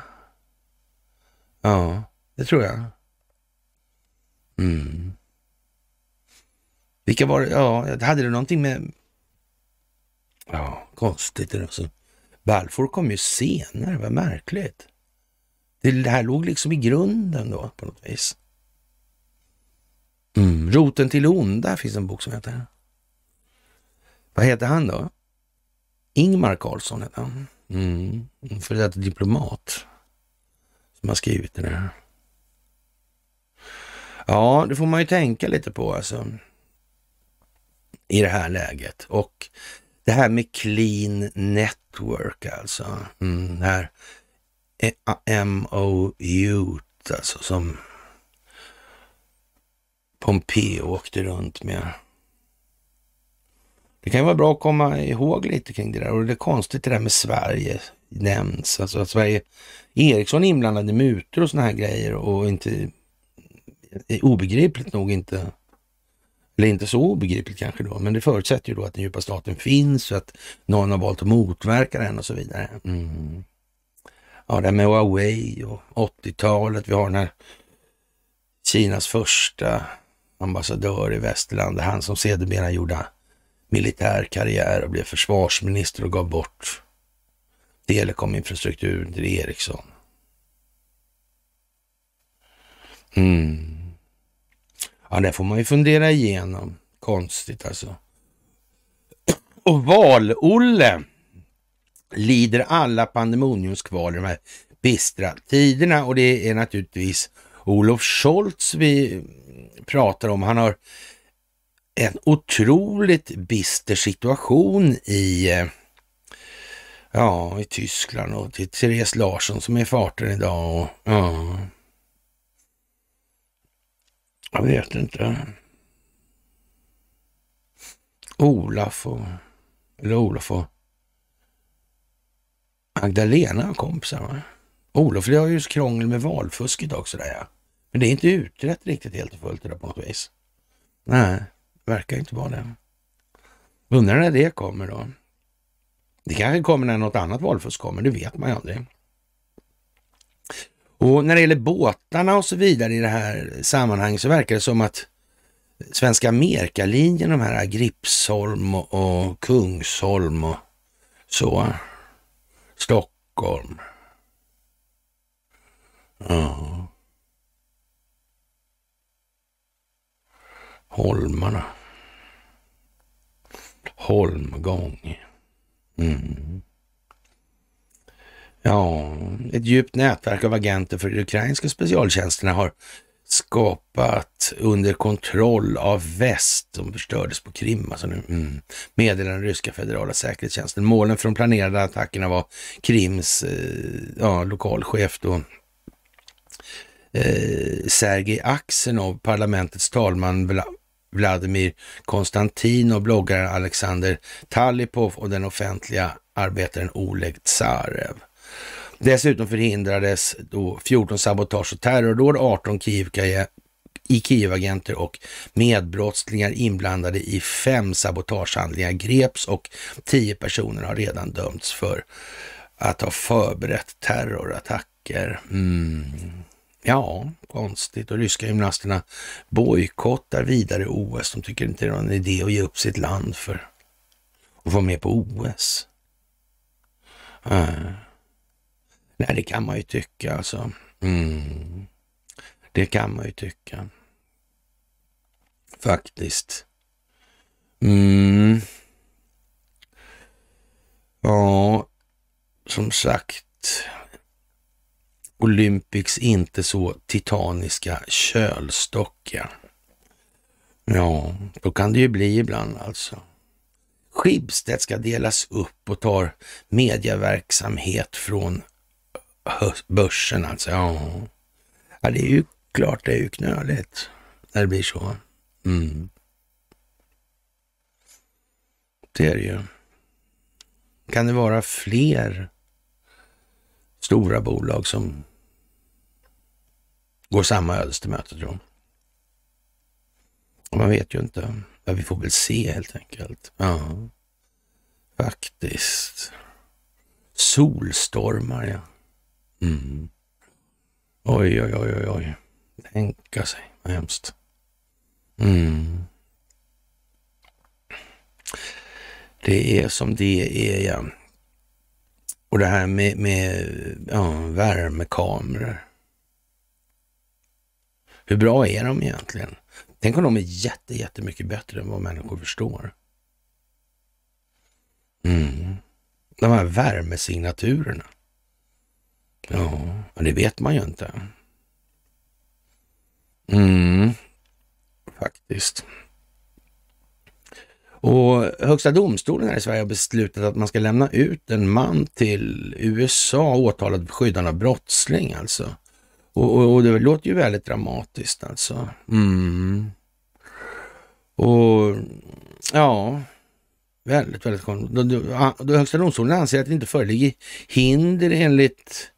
Ja, det tror jag. Mm. Vilka var det? Ja, hade det någonting med... Ja, konstigt. Alltså. Balfour kom ju senare, vad märkligt. Det här låg liksom i grunden då på något vis. Mm. Roten till onda finns en bok som heter. Vad heter han då? Ingmar Karlsson heter han. Mm. För det är diplomat som har skrivit det här. Ja, det får man ju tänka lite på alltså. I det här läget. Och det här med clean network alltså. Mm, det här MOU alltså som Pompeo åkte runt med. Det kan ju vara bra att komma ihåg lite kring det där och det är konstigt det där med Sverige nämns, alltså att Sverige, Ericsson är inblandad i mutor och såna här grejer och inte, obegripligt nog inte eller inte så obegripligt kanske då, men det förutsätter ju då att den djupa staten finns och att någon har valt att motverka den och så vidare. Mm. Ja, det här med Huawei och 80-talet. Vi har den här Kinas första ambassadör i västerlandet, han som sedermera gjorde militär karriär och blev försvarsminister och gav bort telekominfrastrukturen till Ericsson. Mm. Ja, det får man ju fundera igenom. Konstigt alltså. Och Val-Olle lider alla pandemoniums kval i de här bistra tiderna och det är naturligtvis Olof Scholz vi pratar om. Han har en otroligt bister situation i eh, ja, i Tyskland och till Therese Larsson som är i farten idag. Och, ja. Jag vet inte. Olaf och... Eller Olof och... Magdalena kompisar va? Olof, det har ju krångel med valfusket också där ja. Men det är inte utrett riktigt helt och fullt det där på något vis. Nej verkar inte vara det. Undrar när det kommer då? Det kanske kommer när något annat valfusk kommer, det vet man ju aldrig. Och när det gäller båtarna och så vidare i det här sammanhanget så verkar det som att Svenska Amerikalinjen, de här Gripsholm och Kungsholm och så. Stockholm. Ja. Holmarna holmgång. Mm. Ja, ett djupt nätverk av agenter för de ukrainska specialtjänsterna har skapat under kontroll av väst som förstördes på Krim, alltså nu, mm, meddelar den ryska federala säkerhetstjänsten. Målen för de planerade attackerna var Krims eh, ja, lokalchef då, eh, Sergej Aksenov, parlamentets talman Vladimir Konstantin och bloggaren Alexander Talipov och den offentliga arbetaren Oleg Tsarev. Dessutom förhindrades då 14 sabotage och terrordåd, 18 Kiev agenter och medbrottslingar inblandade i fem sabotagehandlingar greps och tio personer har redan dömts för att ha förberett terrorattacker. Mm. Ja, konstigt. Och ryska gymnasterna bojkottar vidare OS. De tycker inte det är någon idé att ge upp sitt land för att vara med på OS. Uh. Eh. Nej, det kan man ju tycka alltså. Mm. Det kan man ju tycka. Faktiskt. Mm. Ja, som sagt. Olympics inte så titaniska kölstock. Ja. då kan det ju bli ibland alltså. Schibsted ska delas upp och tar medieverksamhet från börsen alltså. Ja, ja det är ju klart det är ju knöligt när det blir så. Mm. Det är det ju. Kan det vara fler stora bolag som går samma ödes till möte, Man vet ju inte. Ja, vi får väl se helt enkelt. Ja, faktiskt. Solstormar, ja. Mm. Oj, oj, oj, oj, oj. Tänka sig, vad hemskt. Mm. Det är som det är, ja. Och det här med, med ja, värmekameror. Hur bra är de egentligen? Tänk om de är jätte, jättemycket bättre än vad människor förstår. Mm. De här värmesignaturerna. Ja, det vet man ju inte. Mm, faktiskt. Och Högsta domstolen här i Sverige har beslutat att man ska lämna ut en man till USA åtalad för skyddande av brottsling alltså. Och, och, och, det låter ju väldigt dramatiskt alltså. Mm. Och ja, väldigt, väldigt konstigt. Högsta domstolen anser att det inte föreligger hinder enligt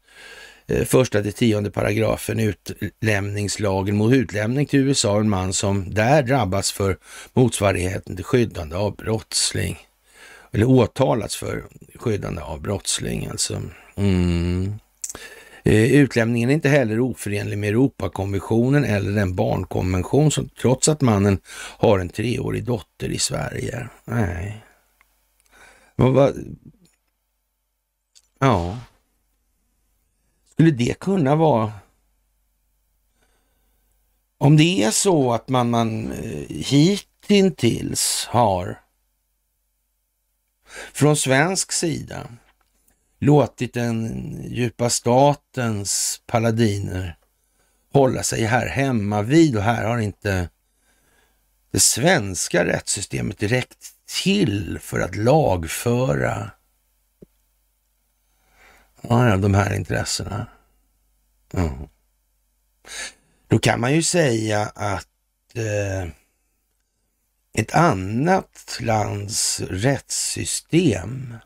Eh, första till tionde paragrafen i utlämningslagen mot utlämning till USA en man som där drabbas för motsvarigheten till skyddande av brottsling. Eller åtalats för skyddande av brottsling alltså. Mm. Eh, utlämningen är inte heller oförenlig med Europakonventionen eller den barnkonvention som trots att mannen har en treårig dotter i Sverige. Nej. Vad, ja, skulle det kunna vara... Om det är så att man, man eh, hittills har från svensk sida låtit den djupa statens paladiner hålla sig här hemma vid och här har inte det svenska rättssystemet direkt till för att lagföra Ja, ja, de här intressena. Ja. Då kan man ju säga att eh, ett annat lands rättssystem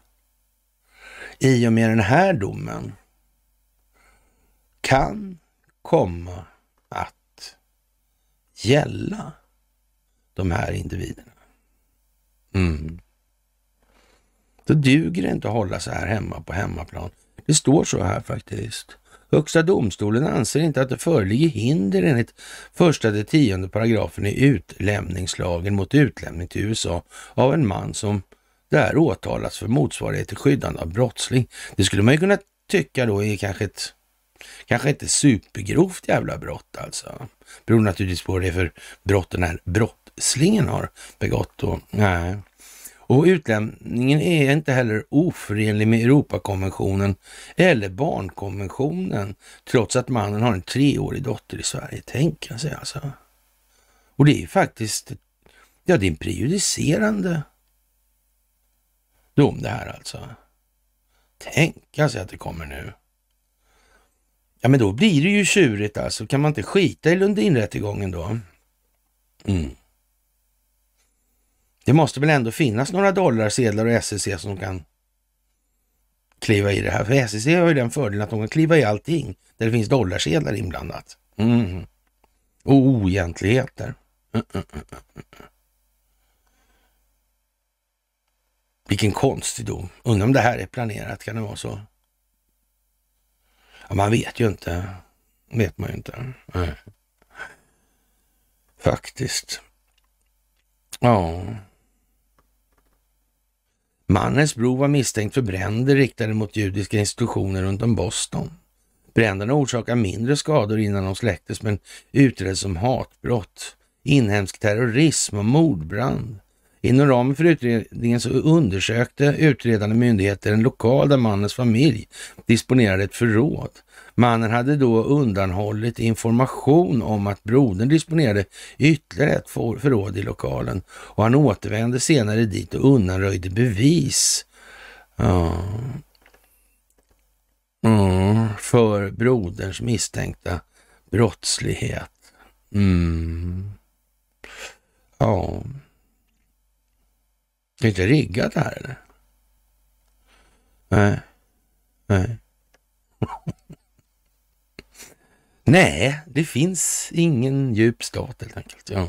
i och med den här domen kan komma att gälla de här individerna. Mm. Då duger det inte att hålla så här hemma på hemmaplan det står så här faktiskt. Högsta domstolen anser inte att det föreligger hinder enligt första till tionde paragrafen i utlämningslagen mot utlämning till USA av en man som där åtalas för motsvarighet till skyddande av brottsling. Det skulle man ju kunna tycka då är kanske ett kanske inte supergrovt jävla brott alltså. Beror naturligtvis på det för brott den här brottslingen har begått. Och, nej och utlämningen är inte heller oförenlig med Europakonventionen eller barnkonventionen, trots att mannen har en treårig dotter i Sverige. Tänka sig alltså. Och det är ju faktiskt, ja det är prejudicerande dom det här alltså. Tänka sig att det kommer nu. Ja men då blir det ju tjurigt alltså. Kan man inte skita i Lundinrättegången då? Mm. Det måste väl ändå finnas några dollarsedlar och SEC som kan kliva i det här. För SEC har ju den fördelen att de kan kliva i allting där det finns dollarsedlar inblandat. Mm. Och oegentligheter. Mm, mm, Vilken konstig dom. Undrar om det här är planerat, kan det vara så? Ja, man vet ju inte. vet man ju inte. Nej. Faktiskt. Ja. Mannens bror var misstänkt för bränder riktade mot judiska institutioner runt om Boston. Bränderna orsakade mindre skador innan de släcktes men utreddes som hatbrott, inhemsk terrorism och mordbrand. Inom ramen för utredningen så undersökte utredande myndigheter en lokal där mannens familj disponerade ett förråd. Mannen hade då undanhållit information om att brodern disponerade ytterligare ett förråd i lokalen och han återvände senare dit och undanröjde bevis. Ja. Mm. för broderns misstänkta brottslighet. Mm. Ja. Det är inte riggat här eller? Nej. Nej. Nej, det finns ingen djup stat helt enkelt. Ja,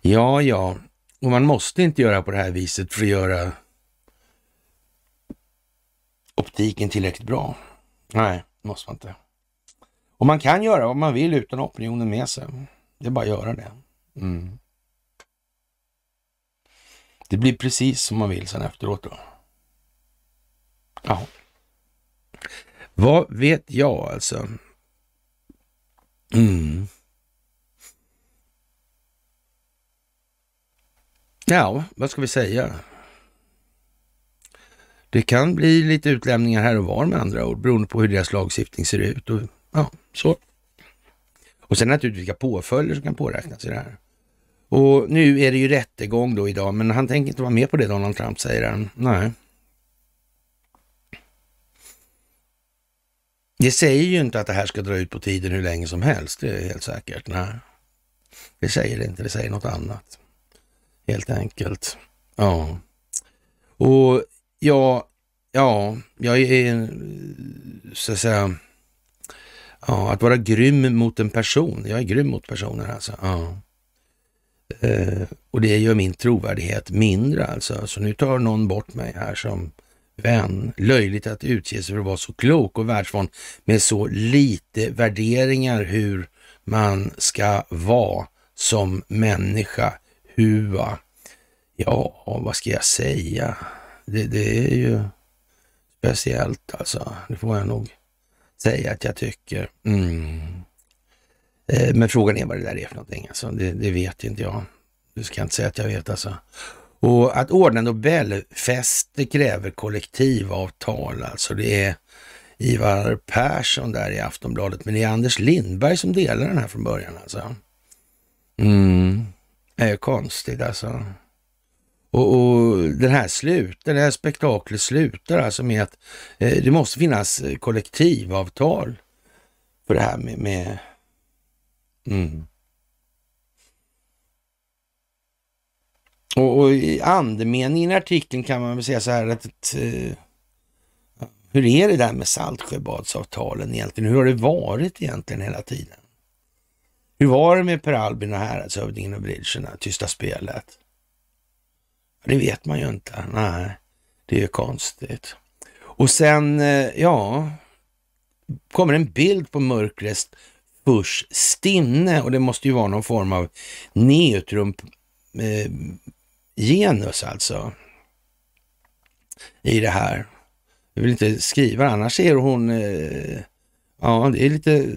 ja, ja. och man måste inte göra på det här viset för att göra optiken tillräckligt bra. Nej, måste man inte. Och man kan göra vad man vill utan opinionen med sig. Det är bara att göra det. Mm. Det blir precis som man vill sen efteråt då. Ja. Vad vet jag alltså? Mm. Ja, vad ska vi säga? Det kan bli lite utlämningar här och var med andra ord, beroende på hur deras lagstiftning ser ut. Och, ja, så. och sen naturligtvis vilka påföljder som kan påräknas i det här. Och nu är det ju rättegång då idag, men han tänker inte vara med på det Donald Trump säger han. Nej. Det säger ju inte att det här ska dra ut på tiden hur länge som helst, det är helt säkert. Nej, det säger det inte, det säger något annat. Helt enkelt. Ja. Och ja, ja, jag är så att säga, ja, att vara grym mot en person. Jag är grym mot personer alltså. Ja. Eh, och det gör min trovärdighet mindre alltså. Så nu tar någon bort mig här som vän. Löjligt att utge sig för att vara så klok och världsvan med så lite värderingar hur man ska vara som människa. Hua. Ja, vad ska jag säga? Det, det är ju speciellt alltså. Det får jag nog säga att jag tycker. Mm. Eh, men frågan är vad det där är för någonting. Alltså, det, det vet inte jag. Du ska inte säga att jag vet alltså. Och att ordna Nobelfester kräver kollektivavtal alltså. Det är Ivar Persson där i Aftonbladet, men det är Anders Lindberg som delar den här från början alltså. Mm, det är konstigt alltså. Och, och den här slutar, det här spektaklet slutar alltså med att eh, det måste finnas kollektivavtal för det här med... med mm. Och, och andemeningen i artikeln kan man väl säga så här att, att eh, hur är det där med Saltsjöbadsavtalen egentligen? Hur har det varit egentligen hela tiden? Hur var det med Per Albin och häradshövdingen och bridgerna, Tysta spelet? Det vet man ju inte. Nej, det är ju konstigt. Och sen, eh, ja, kommer en bild på mörkrets Bush stinne och det måste ju vara någon form av neutrum eh, genus alltså i det här. Jag vill inte skriva annars är hon, eh, ja det är lite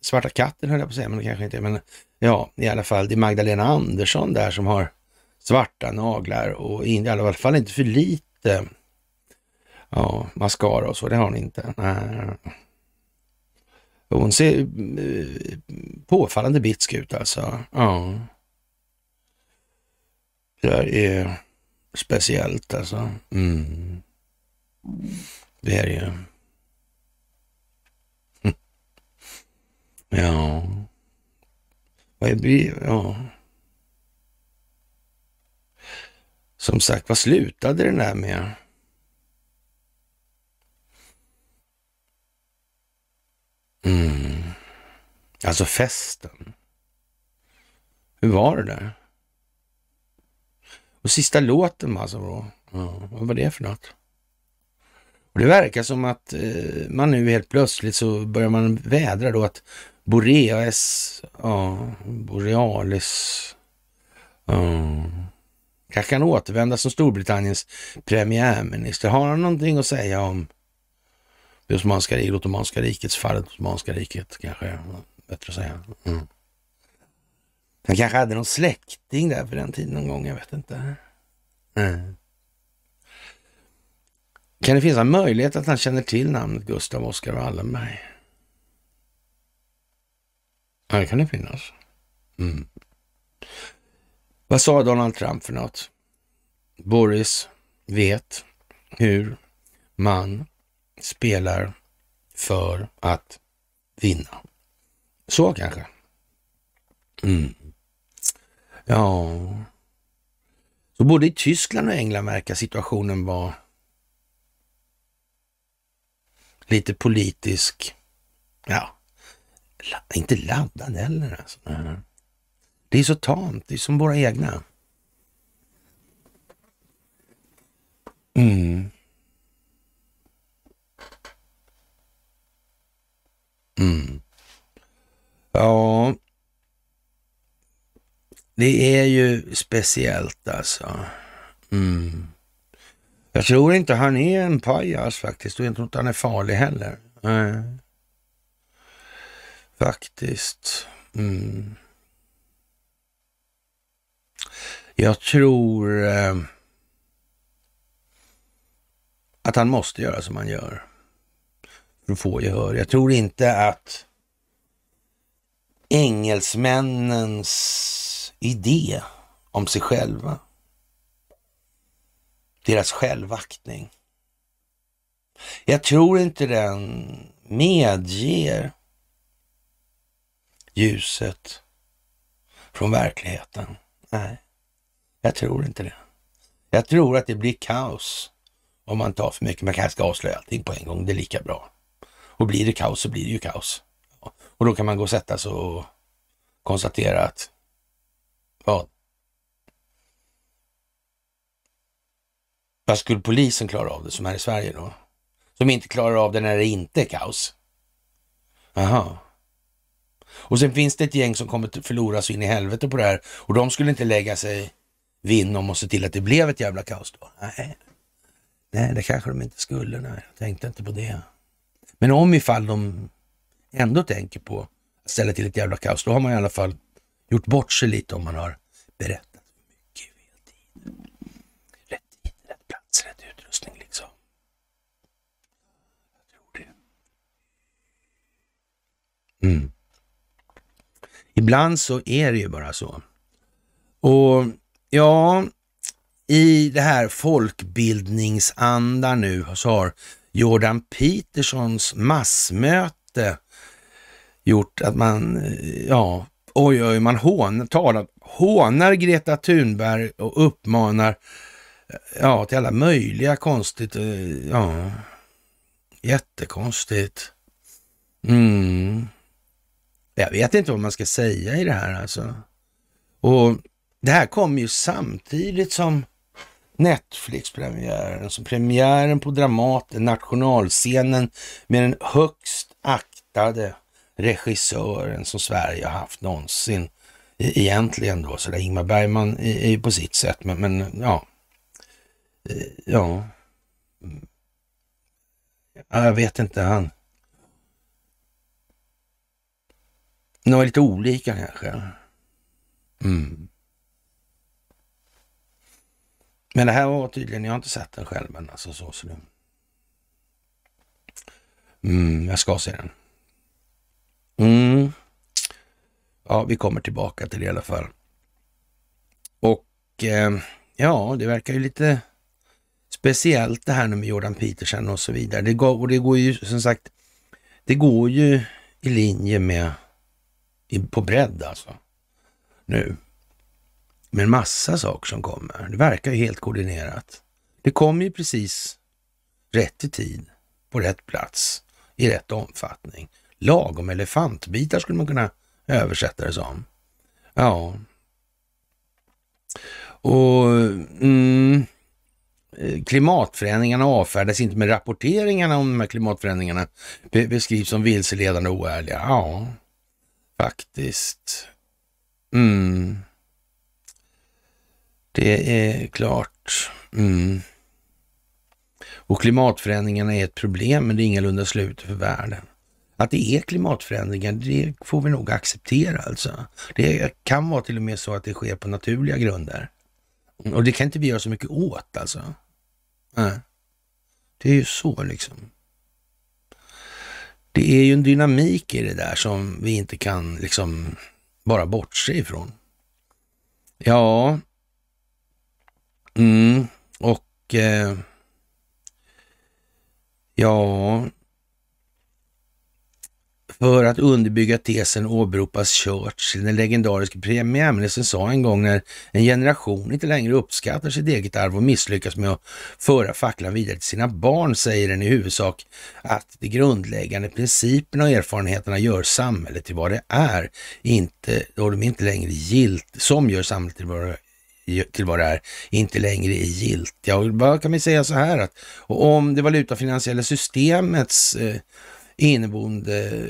Svarta katten höll jag på att säga, men det kanske inte är, men ja i alla fall det är Magdalena Andersson där som har svarta naglar och in, i alla fall inte för lite ja, mascara och så, det har hon inte. Nej. Eh, hon ser eh, påfallande bitsk ut alltså. Ja. Det där är speciellt alltså. Mm. Det är det ju. ja. Vad är vi? Ja. Som sagt, vad slutade den där med? Mm. Alltså festen. Hur var det där? Och sista låten var alltså då. Ja, vad var det för något? Och det verkar som att eh, man nu helt plötsligt så börjar man vädra då att Boreas, ja, Borealis, ja, jag kan återvända som Storbritanniens premiärminister. Har han någonting att säga om det Osmanska riket, Ottomanska rikets fall, Ottomanska riket kanske? Bättre att säga. Mm. Han kanske hade någon släkting där för den tiden någon gång, jag vet inte. Mm. Kan det finnas en möjlighet att han känner till namnet Gustav Oscar Wallenberg? Ja, det kan det finnas. Mm. Vad sa Donald Trump för något? Boris vet hur man spelar för att vinna. Så kanske. Mm. Ja. Så både i Tyskland och England verkar situationen vara lite politisk, ja, inte laddad heller alltså. Det är så tamt, det är som våra egna. Mm. Mm. Ja, det är ju speciellt alltså. Mm. Jag tror inte han är en pajas faktiskt och jag tror inte han är farlig heller. Nej. Faktiskt. Mm. Jag tror eh, att han måste göra som han gör för att få gehör. Jag tror inte att engelsmännens idé om sig själva. Deras självaktning. Jag tror inte den medger ljuset från verkligheten. Nej, jag tror inte det. Jag tror att det blir kaos om man tar för mycket. Man kanske ska avslöja allting på en gång, det är lika bra. Och blir det kaos så blir det ju kaos. Och då kan man gå och sätta sig och konstatera att vad? Vad skulle polisen klara av det som är i Sverige då? Som inte klarar av det när det inte är kaos? Aha. Och sen finns det ett gäng som kommer förlora så in i helvete på det här och de skulle inte lägga sig vinn om och se till att det blev ett jävla kaos då. Nej, nej det kanske de inte skulle. Nej, jag tänkte inte på det. Men om ifall de ändå tänker på att ställa till ett jävla kaos, då har man i alla fall gjort bort sig lite om man har berättat för mycket i fel Rätt tid, rätt plats, rätt utrustning liksom. Jag tror det. Mm. Ibland så är det ju bara så. Och ja, i det här folkbildningsanda nu så har Jordan Petersons massmöte gjort att man, eh, ja, Oj, oj, man hånar, hånar Greta Thunberg och uppmanar ja, till alla möjliga konstigt. Eh, ja, jättekonstigt. Mm. Jag vet inte vad man ska säga i det här alltså. Och det här kommer ju samtidigt som Netflix-premiären, som alltså premiären på Dramaten, nationalscenen med den högst aktade regissören som Sverige har haft någonsin e, egentligen då. Så där Ingmar Bergman är ju på sitt sätt, men, men ja. E, mm. Ja. Jag vet inte, han. De är lite olika kanske. Mm. Men det här var tydligen, jag har inte sett den själv men alltså så ser det mm, Jag ska se den. Mm. Ja, vi kommer tillbaka till det i alla fall. Och eh, ja, det verkar ju lite speciellt det här nu med Jordan Peterson och så vidare. Det går, och det går ju som sagt, det går ju i linje med i, på bredd alltså nu. Med en massa saker som kommer. Det verkar ju helt koordinerat. Det kommer ju precis rätt i tid, på rätt plats, i rätt omfattning. Lagom elefantbitar skulle man kunna översätta det som. Ja. Och mm, Klimatförändringarna avfärdas inte, med rapporteringarna om de här klimatförändringarna beskrivs som vilseledande och oärliga. Ja, faktiskt. Mm. Det är klart. Mm. Och klimatförändringarna är ett problem, men det är ingalunda slutet för världen. Att det är klimatförändringar, det får vi nog acceptera alltså. Det kan vara till och med så att det sker på naturliga grunder. Och det kan inte vi göra så mycket åt alltså. Det är ju så liksom. Det är ju en dynamik i det där som vi inte kan liksom bara bortse ifrån. Ja, mm. och eh, ja, för att underbygga tesen åberopas Churchill. Den legendariske premiärministern sa en gång när en generation inte längre uppskattar sitt eget arv och misslyckas med att föra facklan vidare till sina barn, säger den i huvudsak att de grundläggande principerna och erfarenheterna gör samhället till vad det är, inte, och de är inte längre gilt, som gör samhället till vad det är till vad det är, inte längre är giltiga. Och vad kan vi säga så här att om det valutafinansiella systemets eh, inneboende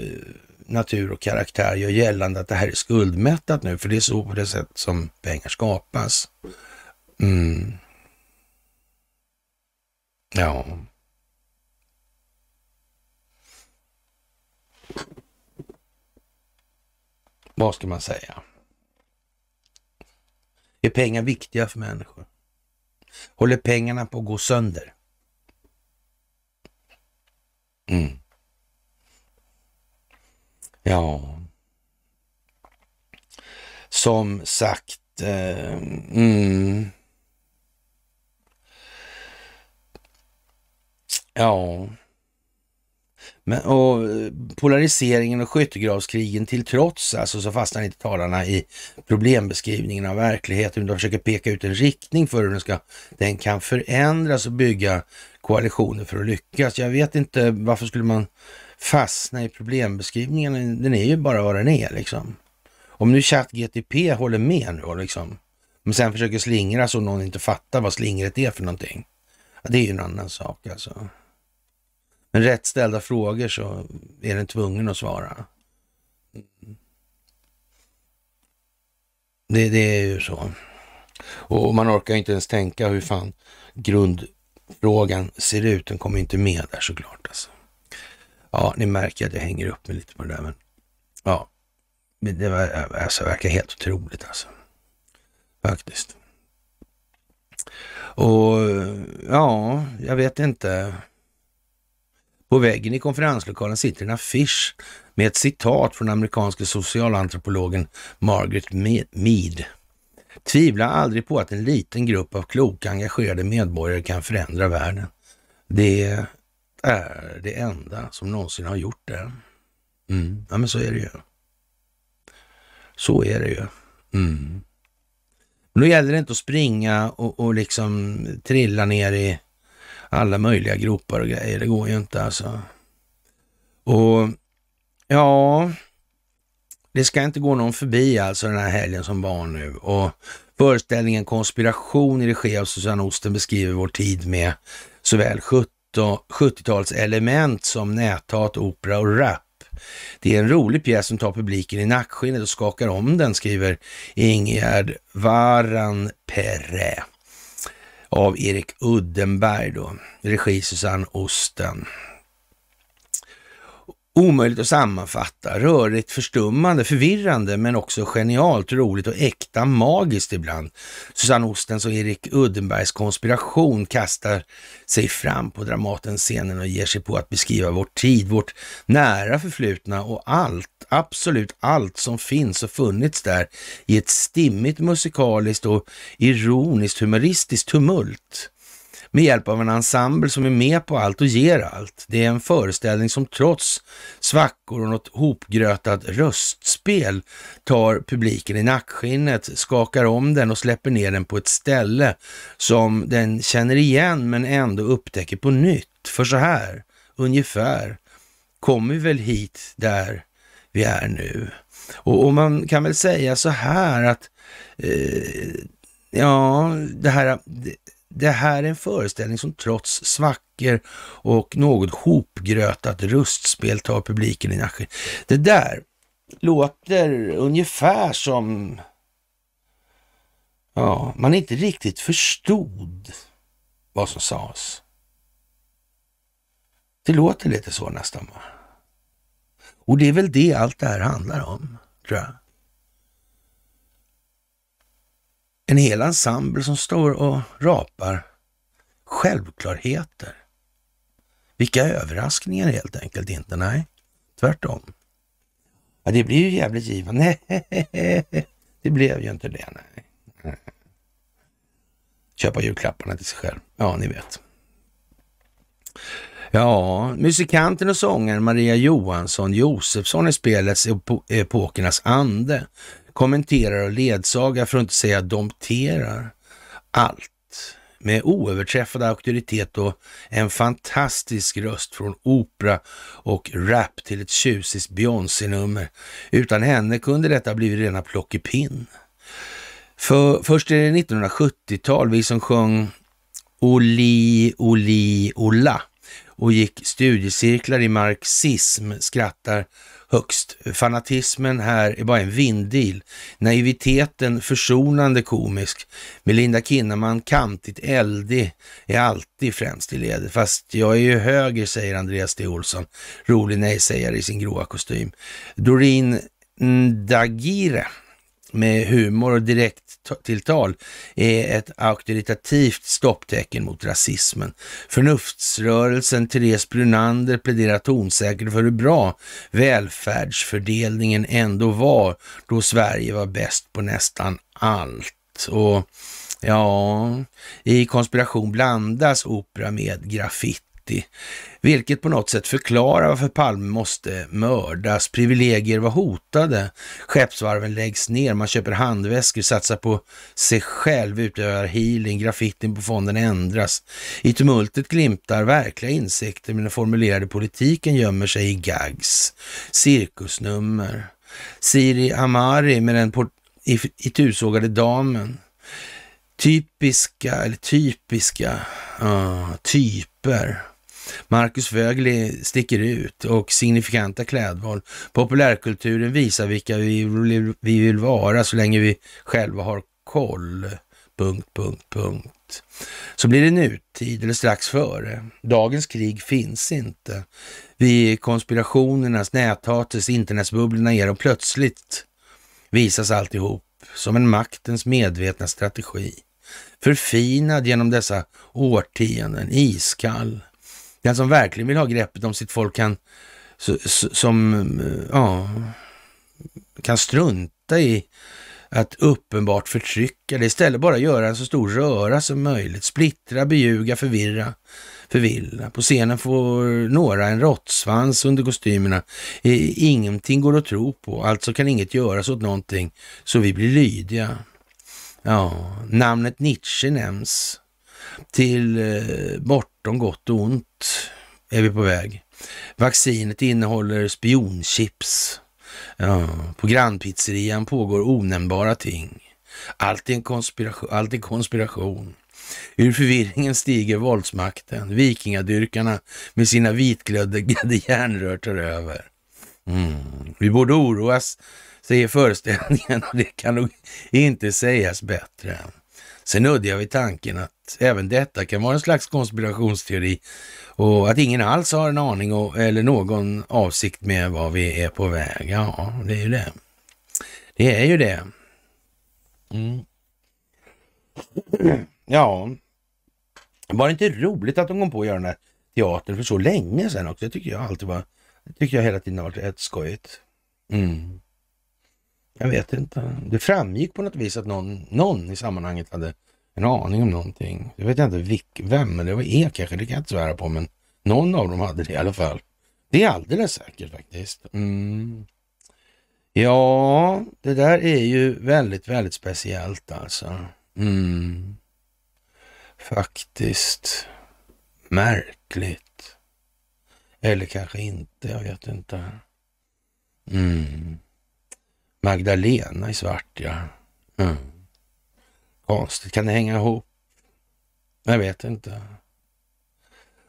natur och karaktär gör gällande att det här är skuldmättat nu, för det är så på det sätt som pengar skapas. Mm. Ja. Vad ska man säga? Är pengar viktiga för människor? Håller pengarna på att gå sönder? Mm. Ja. Som sagt, eh, mm. Ja. Men, och eh, polariseringen och skyttegravskrigen till trots alltså, så fastnar inte talarna i problembeskrivningen av verkligheten. De försöker peka ut en riktning för hur den, ska, den kan förändras och bygga koalitioner för att lyckas. Jag vet inte varför skulle man fastna i problembeskrivningen. Den är ju bara vad den är liksom. Om nu ChatGTP håller med nu och liksom, men sen försöker slingra så någon inte fattar vad slingret är för någonting. Ja, det är ju en annan sak alltså. Men rätt ställda frågor så är den tvungen att svara. Det, det är ju så. Och man orkar inte ens tänka hur fan grundfrågan ser ut. Den kommer inte med där såklart alltså. Ja, ni märker att jag hänger upp mig lite på det där, men ja, det var, alltså, verkar helt otroligt alltså. Faktiskt. Och ja, jag vet inte. På väggen i konferenslokalen sitter en affisch med ett citat från amerikanske socialantropologen Margaret Mead. Tvivla aldrig på att en liten grupp av kloka, engagerade medborgare kan förändra världen. Det är det enda som någonsin har gjort det. Mm. Ja, men så är det ju. Så är det ju. Mm. Men då gäller det inte att springa och, och liksom trilla ner i alla möjliga gropar och grejer. Det går ju inte alltså. Och ja, det ska inte gå någon förbi alltså den här helgen som var nu. Och föreställningen Konspiration i regi av Susanne Osten beskriver vår tid med såväl 70 70-talselement som näthat, opera och rap. Det är en rolig pjäs som tar publiken i nackskinnet och skakar om den, skriver Ingegerd Varan Perre av Erik Uddenberg då, regi Susanne Osten. Omöjligt att sammanfatta, rörigt, förstummande, förvirrande men också genialt, roligt och äkta magiskt ibland. Susanne Ostens och Erik Uddenbergs konspiration kastar sig fram på Dramatens scenen och ger sig på att beskriva vår tid, vårt nära förflutna och allt, absolut allt som finns och funnits där i ett stimmigt musikaliskt och ironiskt humoristiskt tumult med hjälp av en ensemble som är med på allt och ger allt. Det är en föreställning som trots svackor och något hopgrötat röstspel tar publiken i nackskinnet, skakar om den och släpper ner den på ett ställe som den känner igen men ändå upptäcker på nytt. För så här, ungefär, kommer vi väl hit där vi är nu. Och, och man kan väl säga så här att eh, Ja, det här, det här är en föreställning som trots svackor och något hopgrötat rustspel tar publiken i nacken. Det där låter ungefär som... Ja, man inte riktigt förstod vad som sades. Det låter lite så nästan. Va? Och det är väl det allt det här handlar om, tror jag. En hel ensemble som står och rapar självklarheter. Vilka överraskningar helt enkelt inte, nej. Tvärtom. Ja, det blir ju jävligt givande. det blev ju inte det, nej. Köpa julklapparna till sig själv. Ja, ni vet. Ja, musikanten och sångaren Maria Johansson Josefsson är spelets epokernas ande kommenterar och ledsagar, för att inte säga dompterar, allt med oöverträffad auktoritet och en fantastisk röst från opera och rap till ett tjusigt Beyoncé-nummer. Utan henne kunde detta blivit rena plockepinn. För, först det 1970-tal, vi som sjöng Oli, Oli, Ola och gick studiecirklar i marxism, skrattar högst. Fanatismen här är bara en vindil. Naiviteten försonande komisk. Melinda Kinnaman kantigt eldig är alltid främst i ledet. Fast jag är ju höger, säger Andreas D. Olsson, rolig nej-sägare i sin gråa kostym. Doreen Dagire med humor och direkt tilltal är ett auktoritativt stopptecken mot rasismen. Förnuftsrörelsen Therese Brunander pläderar tonsäkert för hur bra välfärdsfördelningen ändå var då Sverige var bäst på nästan allt. Och ja, i konspiration blandas opera med graffiti vilket på något sätt förklarar varför Palme måste mördas. Privilegier var hotade, skeppsvarven läggs ner, man köper handväskor, satsar på sig själv, utövar healing, graffitin på fonden ändras. I tumultet glimtar verkliga insikter, men den formulerade politiken gömmer sig i gags, cirkusnummer. Siri Amari med den itusågade damen. Typiska, eller typiska, uh, typer Marcus Vögli sticker ut och signifikanta klädval. Populärkulturen visar vilka vi vill vara så länge vi själva har koll. Punkt, punkt, punkt. Så blir det nutid eller strax före. Dagens krig finns inte. Vi konspirationernas, näthatets, internetsbubblorna ger dem plötsligt visas alltihop som en maktens medvetna strategi. Förfinad genom dessa årtionden, iskall den som verkligen vill ha greppet om sitt folk kan, som, eh, ja, kan strunta i att uppenbart förtrycka det. Istället bara göra en så stor röra som möjligt. Splittra, beljuga, förvirra, förvilla. På scenen får några en råttsvans under kostymerna. Ingenting går att tro på, alltså kan inget göras åt någonting, så vi blir lydiga. Ja, namnet Nietzsche nämns till eh, bortom gott och ont är vi på väg. Vaccinet innehåller spionchips. Ja, på grannpizzerian pågår onämnbara ting. Allt är en konspiration. Allt är konspiration. Ur förvirringen stiger våldsmakten. Vikingadyrkarna med sina vitglödgade järnrör tar över. Mm. Vi borde oroas, säger föreställningen och det kan nog inte sägas bättre. Sen nuddar jag vid tanken att även detta kan vara en slags konspirationsteori och att ingen alls har en aning och, eller någon avsikt med vad vi är på väg. Ja, det är ju det. Det är ju det. Mm. Ja, var det inte roligt att de kom på att göra den här teatern för så länge sedan också? Det tycker jag alltid var, det tycker jag hela tiden har varit rätt skojigt. Mm. Jag vet inte. Det framgick på något vis att någon, någon i sammanhanget hade en aning om någonting. Jag vet inte vilk, vem, men det var E kanske, det kan jag inte svära på, men någon av dem hade det i alla fall. Det är alldeles säkert faktiskt. Mm. Ja, det där är ju väldigt, väldigt speciellt alltså. Mm. Faktiskt märkligt. Eller kanske inte, jag vet inte. Mm. Magdalena i svart, ja. Mm. Konstigt, kan det hänga ihop? Jag vet inte.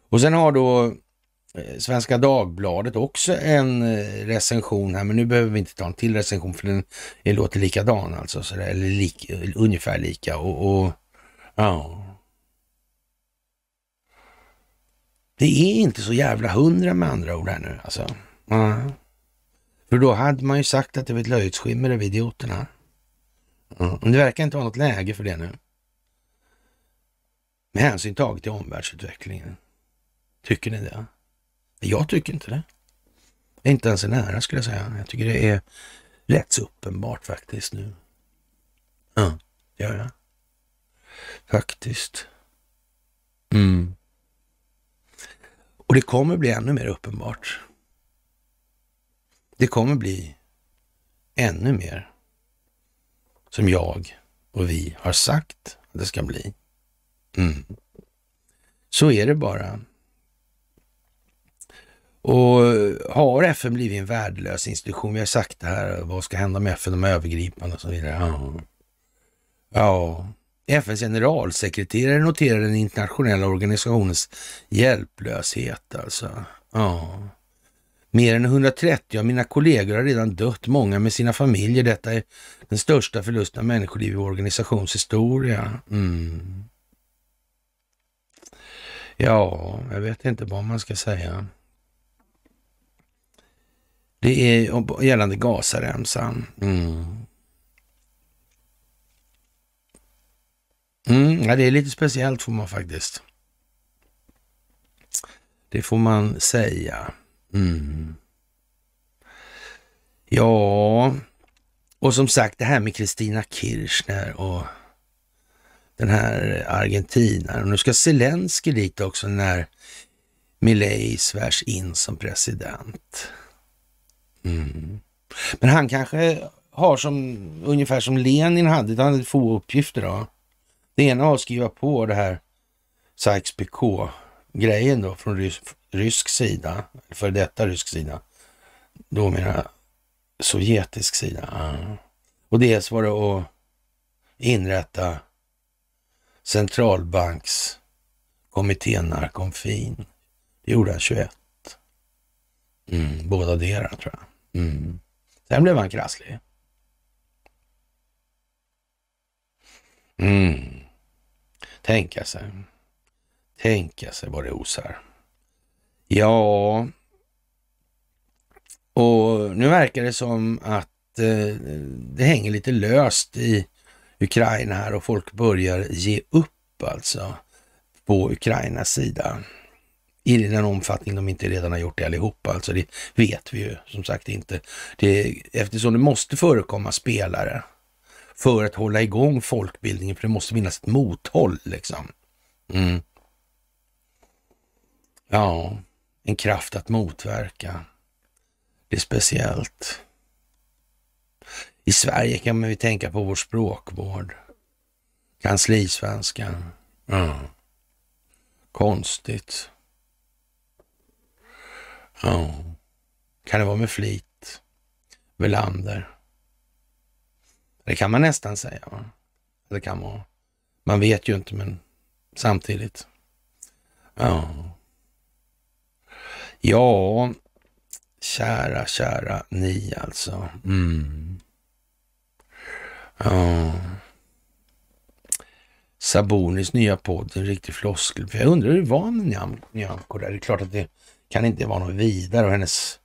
Och sen har då eh, Svenska Dagbladet också en eh, recension här, men nu behöver vi inte ta en till recension för den låter likadan alltså, så där, eller lik, ungefär lika. Och, och, ja. Det är inte så jävla hundra med andra ord här nu alltså. Ja. För då hade man ju sagt att det var ett löjets skimmer över idioterna. Mm. Men det verkar inte vara något läge för det nu. Med hänsyn taget till omvärldsutvecklingen. Tycker ni det? Jag tycker inte det. Inte ens nära skulle jag säga. Jag tycker det är rätt så uppenbart faktiskt nu. Ja, det gör jag. Faktiskt. Mm. Och det kommer bli ännu mer uppenbart. Det kommer bli ännu mer som jag och vi har sagt att det ska bli. Mm. Så är det bara. Och har FN blivit en värdelös institution? Vi har sagt det här, vad ska hända med FN, de övergripande och så vidare. Ja. ja. FNs generalsekreterare noterar den internationella organisationens hjälplöshet alltså. Ja. Mer än 130 av mina kollegor har redan dött, många med sina familjer. Detta är den största förlusten av människoliv i vår organisations historia. Mm. Ja, jag vet inte vad man ska säga. Det är gällande Gazaremsan. Mm. Mm, ja, det är lite speciellt får man faktiskt. Det får man säga. Mm. Ja, och som sagt det här med Kristina Kirchner och den här argentinaren. Nu ska Zelenskyj dit också när Milei svärs in som president. Mm. Men han kanske har som ungefär som Lenin hade, han hade få uppgifter då. Det ena var att skriva på det här Sykes-Picot grejen då från rysk, rysk sida, för detta rysk sida, då menar jag sovjetisk sida. Och dels var det att inrätta centralbankskommittén Narkomfin. Det gjorde han 21. Mm, båda delarna tror jag. Mm. Sen blev han krasslig. Mm. Tänka sig. Tänka sig vad det osar. Ja, och nu verkar det som att eh, det hänger lite löst i Ukraina här och folk börjar ge upp alltså på Ukrainas sida. I den omfattning de inte redan har gjort det allihopa, alltså det vet vi ju som sagt inte. Det, eftersom det måste förekomma spelare för att hålla igång folkbildningen, för det måste finnas ett mothåll liksom. Mm. Ja, en kraft att motverka. Det är speciellt. I Sverige kan vi tänka på vår språkvård. Kanslisvenskan. Ja. Konstigt. Ja. Kan det vara med flit? Velander? Det kan man nästan säga. Va? Det kan vara. Man vet ju inte, men samtidigt. Ja. Ja, kära, kära ni alltså. Mm. Ja. Sabonis nya podd, en riktig floskel. jag undrar hur det var med Nyamko där. Det är klart att det kan inte vara något vidare och hennes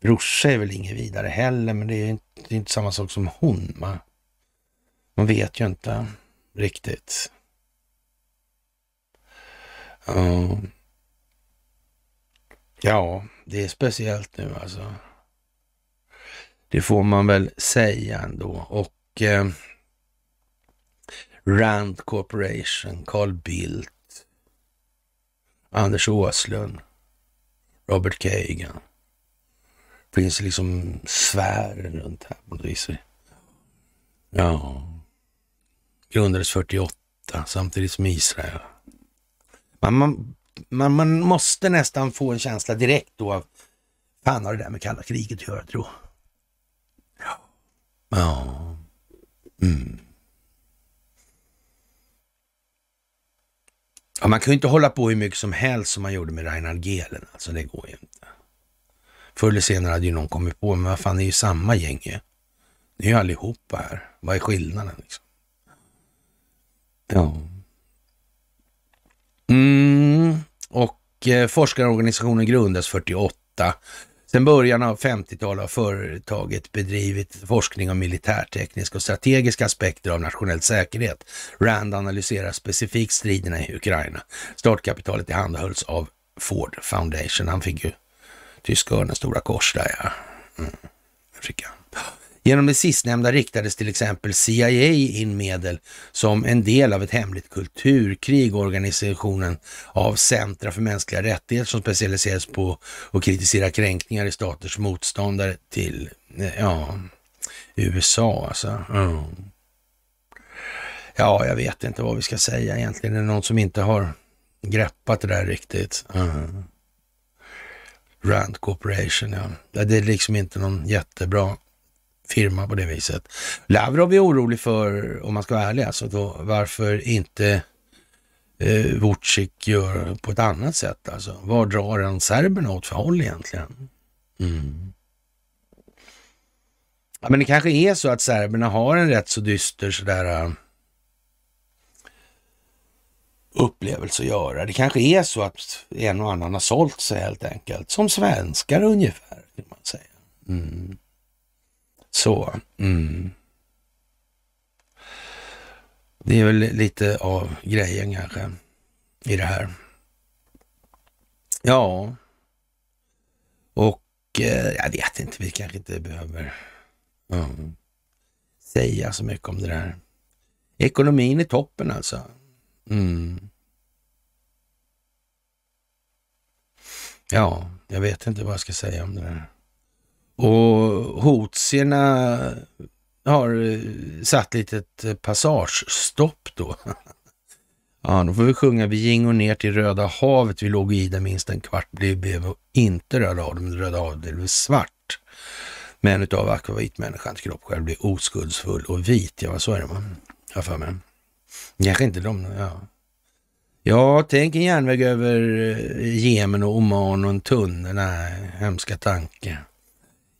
brorsa är väl inget vidare heller, men det är inte, det är inte samma sak som hon. Man, man vet ju inte riktigt. Ja. Ja, det är speciellt nu alltså. Det får man väl säga ändå. Och eh, Rand Corporation, Carl Bildt, Anders Åslund, Robert Kagan. Det finns liksom sfären runt här på Ja. Grundades 48 samtidigt som Israel. Men man man, man måste nästan få en känsla direkt då av fan har det där med kalla kriget att göra tro. Ja. Ja. Mm. Ja, man kan ju inte hålla på hur mycket som helst som man gjorde med Reinhard Gehlen. Alltså det går ju inte. Förr eller senare hade ju någon kommit på, men vad fan det är ju samma gäng ju. Det är ju allihopa här. Vad är skillnaden liksom? Ja. Mm. Eh, forskarorganisationen grundades 48. Sedan början av 50-talet har företaget bedrivit forskning om militärtekniska och strategiska aspekter av nationell säkerhet. Rand analyserar specifikt striderna i Ukraina. Startkapitalet tillhandahölls av Ford Foundation. Han fick ju Tyska örnen Stora Kors där ja. Mm. Fick han. Genom det sistnämnda riktades till exempel CIA in medel som en del av ett hemligt kulturkrig. Organisationen av Centra för mänskliga rättigheter som specialiseras på att kritisera kränkningar i staters motståndare till eh, ja, USA. Alltså. Mm. Ja, jag vet inte vad vi ska säga egentligen. Det är någon som inte har greppat det där riktigt. Mm. Rand Corporation, ja. Det är liksom inte någon jättebra firma på det viset. Lavrov är orolig för, om man ska vara ärlig, alltså då, varför inte eh, Vucic gör på ett annat sätt. Alltså. Var drar han serberna åt för håll egentligen? Mm. Ja, men det kanske är så att serberna har en rätt så dyster sådär eh, upplevelse att göra. Det kanske är så att en och annan har sålt sig helt enkelt. Som svenskar ungefär, kan man säga. Mm. Så. Mm. Det är väl lite av grejen kanske i det här. Ja, och eh, jag vet inte, vi kanske inte behöver um, säga så mycket om det där. Ekonomin är toppen alltså. Mm. Ja, jag vet inte vad jag ska säga om det där. Och hotsierna har eh, satt litet eh, passagestopp då. Ja, då får vi sjunga Vi gingo ner till Röda havet, vi låg i det minst en kvart, Det blev inte Röda havet, men Röda havet blev svart. Men utav akvavit människans kropp själv blev oskuldsfull och vit. Ja, så är det va? Jag för mig. Kanske inte de, ja. Ja, tänk en järnväg över eh, Jemen och Oman och en tunnel. Nej, hemska tanke.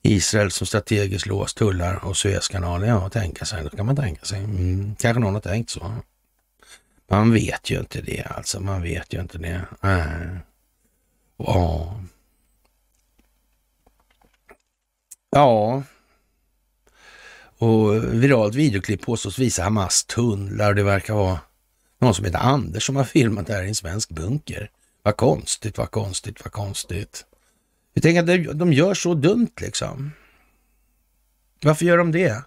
Israel som strategiskt låst tullar och Suezkanalen, ja tänka sig, då kan man tänka sig. Mm. Kanske någon har tänkt så. Man vet ju inte det alltså, man vet ju inte det. Äh. Ja. Ja. Och viralt videoklipp påstås visa Hamas tunnlar det verkar vara någon som heter Anders som har filmat det här i en svensk bunker. Vad konstigt, vad konstigt, vad konstigt. Jag tänker att de gör så dumt liksom. Varför gör de det?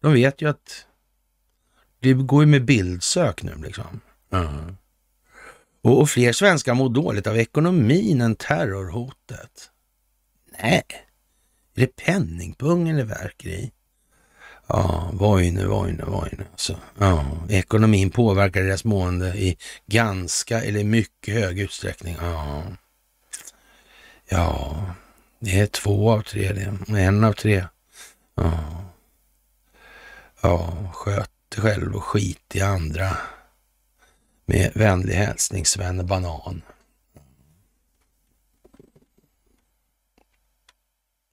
De vet ju att det går ju med bildsök nu liksom. Mm. Och, och, fler svenskar mår dåligt av ekonomin än terrorhotet. Nej, är det penningpungen det verkar i? Ja, vojne, vojne, vojne. Alltså, ja, ekonomin påverkar deras mående i ganska eller mycket hög utsträckning. Ja. Ja, det är två av tre det. En av tre. Ja. Ja, sköt dig själv och skit i andra. Med vänlig hälsning Svenne Banan.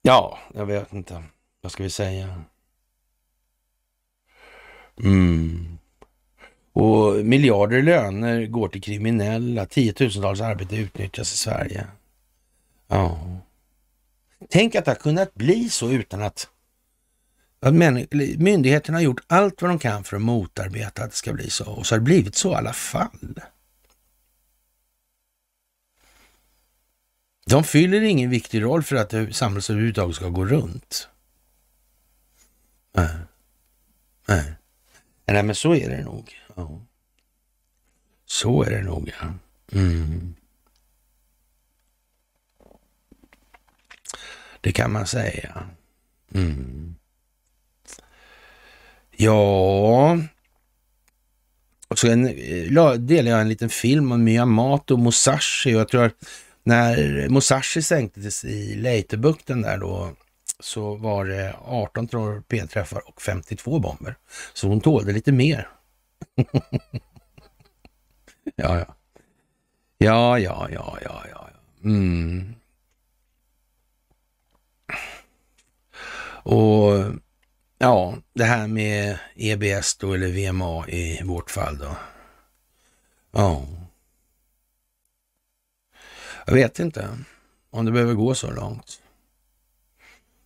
Ja, jag vet inte. Vad ska vi säga? Mm. Och miljarder löner går till kriminella. Tiotusentals arbete utnyttjas i Sverige. Ja. Tänk att det har kunnat bli så utan att, att myndigheterna har gjort allt vad de kan för att motarbeta att det ska bli så. Och så har det blivit så i alla fall. De fyller ingen viktig roll för att samhället överhuvudtaget ska gå runt. Nej. Nej. Nej, men så är det nog. Ja. Så är det nog, ja. Mm. Det kan man säga. Mm. Ja, och sen delade jag en liten film om Miyamato Musashi och jag tror att när Musashi sänktes i Leitebukten där då så var det 18 torpedträffar och 52 bomber. Så hon tålde lite mer. ja, ja. Ja, ja, ja, ja, ja. Mm. Och ja, det här med EBS då, eller VMA i vårt fall då. Ja. Jag vet inte om det behöver gå så långt.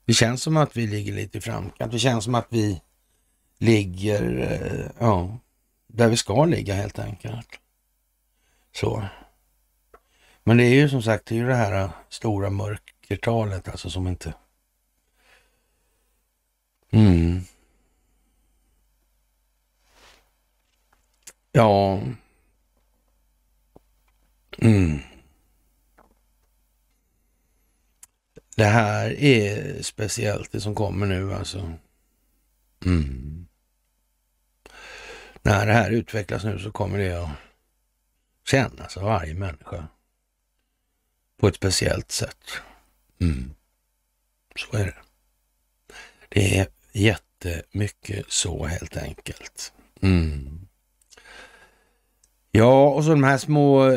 Det känns som att vi ligger lite i framkant. Det känns som att vi ligger, eh, ja, där vi ska ligga helt enkelt. Så. Men det är ju som sagt, det är ju det här stora mörkertalet alltså som inte Mm. Ja. Mm. Det här är speciellt det som kommer nu alltså. Mm. När det här utvecklas nu så kommer det att kännas av varje människa. På ett speciellt sätt. Mm. Så är det. Det är jättemycket så helt enkelt. Mm. Ja, och så de här små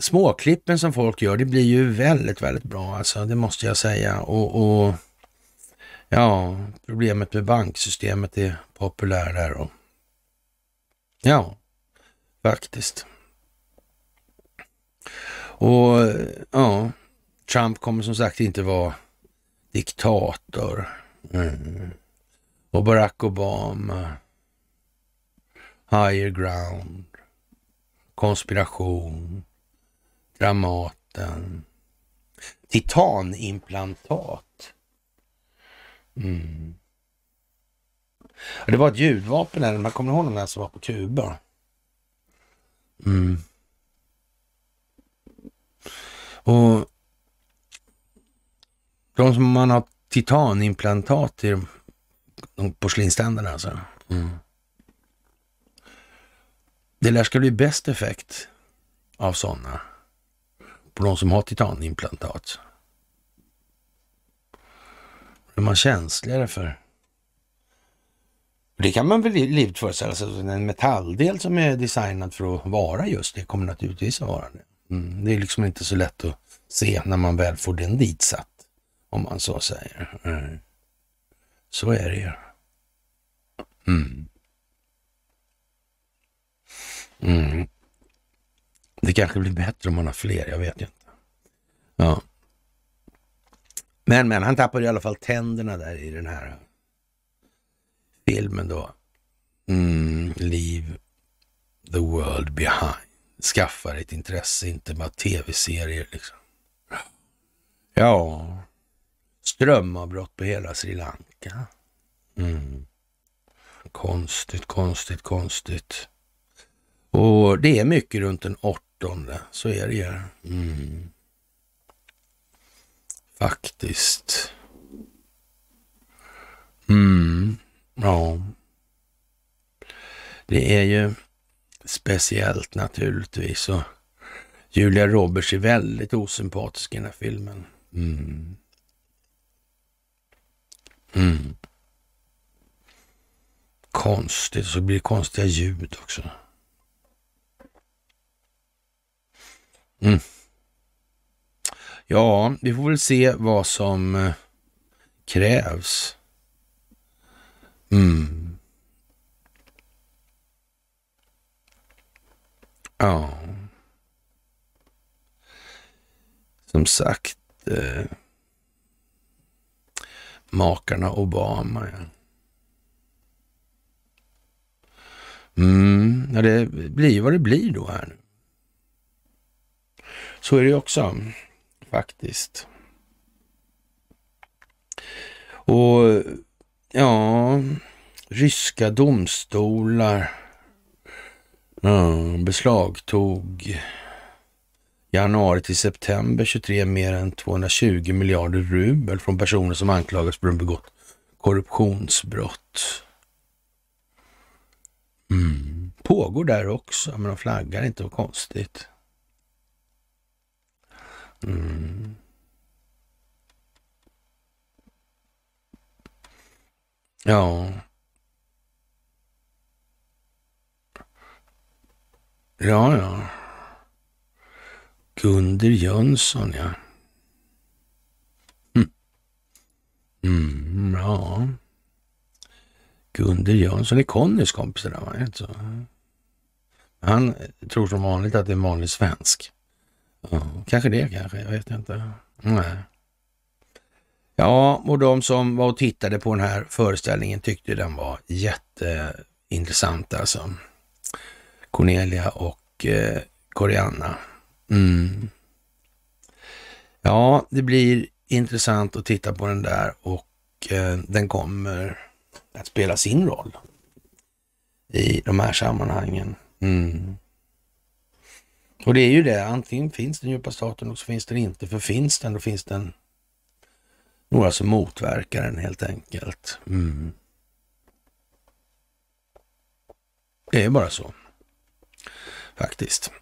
småklippen som folk gör, det blir ju väldigt, väldigt bra alltså, det måste jag säga. Och, och ja, problemet med banksystemet är populärt där och ja, faktiskt. Och ja, Trump kommer som sagt inte vara diktator. Mm. Och Barack Obama. Higher ground. Konspiration. Dramaten. Titanimplantat. Mm. Det var ett ljudvapen där. man kommer ihåg den där som var på Kuba? Mm. Och de som man har titanimplantat i de porslinständerna alltså. Mm. Det lär ska bli bäst effekt av sådana på de som har titanimplantat. Blir man känsligare för... Det kan man väl livligt föreställa sig. Alltså, en metalldel som är designad för att vara just det kommer naturligtvis att vara det. Mm. Det är liksom inte så lätt att se när man väl får den ditsatt om man så säger. Eh, så är det ju. Mm. Mm. Det kanske blir bättre om man har fler, jag vet inte. Ja. Men, men, han tappade i alla fall tänderna där i den här filmen då. Mm, leave the world behind. Skaffa dig ett intresse, inte bara tv-serier liksom. Ja, strömavbrott på hela Sri Lanka. Mm. Konstigt, konstigt, konstigt. Och det är mycket runt den åttonde. så är det ju. Mm. Faktiskt. Mm, ja. Det är ju speciellt naturligtvis. Och Julia Roberts är väldigt osympatisk i den här filmen. Mm. Mm. Konstigt, så blir det konstiga ljud också. Mm. Ja, vi får väl se vad som eh, krävs. Mm. Ja. Som sagt. Eh makarna Obama. Ja. Mm, ja, det blir vad det blir då här Så är det också faktiskt. Och ja, ryska domstolar ja, beslagtog januari till september 23 mer än 220 miljarder rubel från personer som anklagas för att ha begått korruptionsbrott. Mm. Pågår där också, men de flaggar inte. Vad konstigt. Mm. Ja. Ja, ja. Gunder Jönsson, ja. Mm. mm ja. Gunder Jönsson är Connys kompis där, va? Så. Han tror som vanligt att det är en vanlig svensk. Ja, kanske det kanske, jag vet inte. Nej. Ja, och de som var och tittade på den här föreställningen tyckte den var jätteintressant alltså. Cornelia och eh, Corianna. Mm. Ja, det blir intressant att titta på den där och eh, den kommer att spela sin roll i de här sammanhangen. Mm. Och det är ju det, antingen finns den djupa staten och så finns den inte. För finns den, då finns den några som motverkar den helt enkelt. Mm. Det är bara så, faktiskt.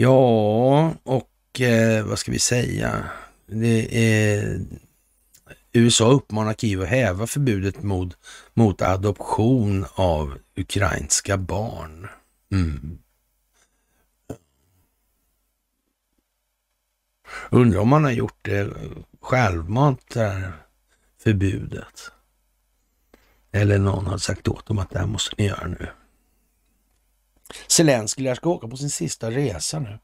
Ja, och eh, vad ska vi säga? Det Är, USA uppmanar Kiev att häva förbudet mot, mot adoption av ukrainska barn. Mm. Undrar om man har gjort det självmant, det här förbudet. Eller någon har sagt åt dem att det här måste ni göra nu. Zelenskyj lär ska åka på sin sista resa nu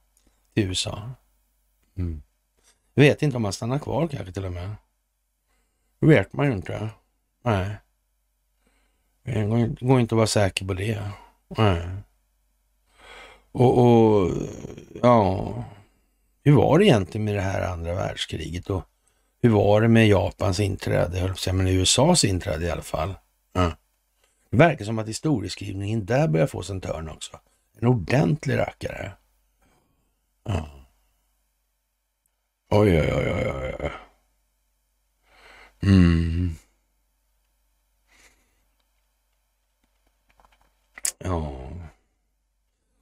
till USA. Mm. Vet inte om han stannar kvar kanske till och med. Det vet man ju inte. Nej. Det går inte att vara säker på det. Nej. Och, och ja, hur var det egentligen med det här andra världskriget och hur var det med Japans inträde, höll men USAs inträde i alla fall. Ja verkar som att historieskrivningen där börjar få sin törn också. En ordentlig rackare. Ja. Oj, oj, oj, oj, oj. Mm. Ja.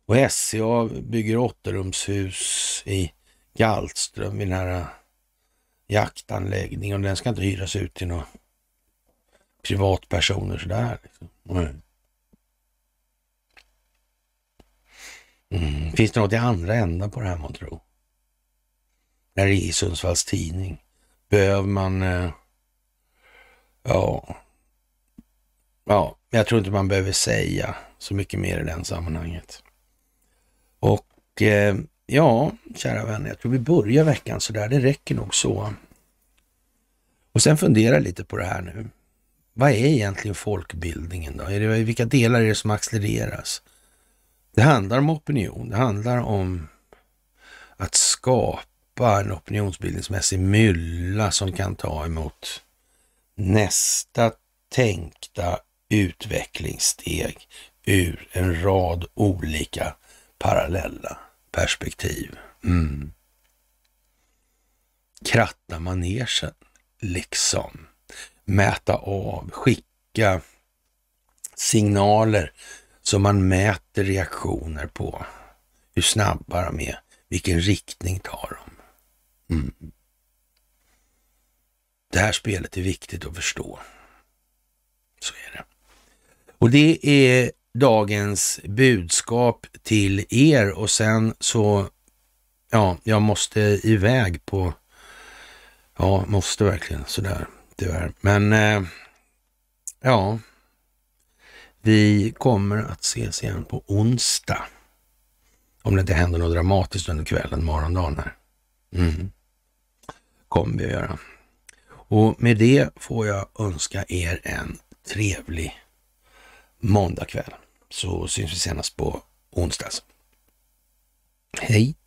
Och SCA bygger åtterumshus i Galtström vid den här äh, jaktanläggningen och den ska inte hyras ut till några privatpersoner sådär. Liksom. Nej. Mm. Finns det något i andra änden på det här man tror? När det är i Sundsvalls tidning. Behöver man... Eh, ja... Ja, jag tror inte man behöver säga så mycket mer i det sammanhanget. Och eh, ja, kära vänner, jag tror vi börjar veckan så där. Det räcker nog så. Och sen fundera lite på det här nu. Vad är egentligen folkbildningen då? Är det, vilka delar är det som accelereras? Det handlar om opinion. Det handlar om att skapa en opinionsbildningsmässig mylla som kan ta emot nästa tänkta utvecklingssteg ur en rad olika parallella perspektiv. Mm. Kratta manegen, liksom mäta av, skicka signaler som man mäter reaktioner på. Hur snabba de är, vilken riktning tar de? Mm. Det här spelet är viktigt att förstå. Så är det. Och det är dagens budskap till er och sen så, ja, jag måste iväg på, ja, måste verkligen sådär tyvärr. Men eh, ja, vi kommer att ses igen på onsdag. Om det inte händer något dramatiskt under kvällen, morgondagen här. Mm. Kommer vi att göra. Och med det får jag önska er en trevlig måndagkväll. Så syns vi senast på onsdags. Hej!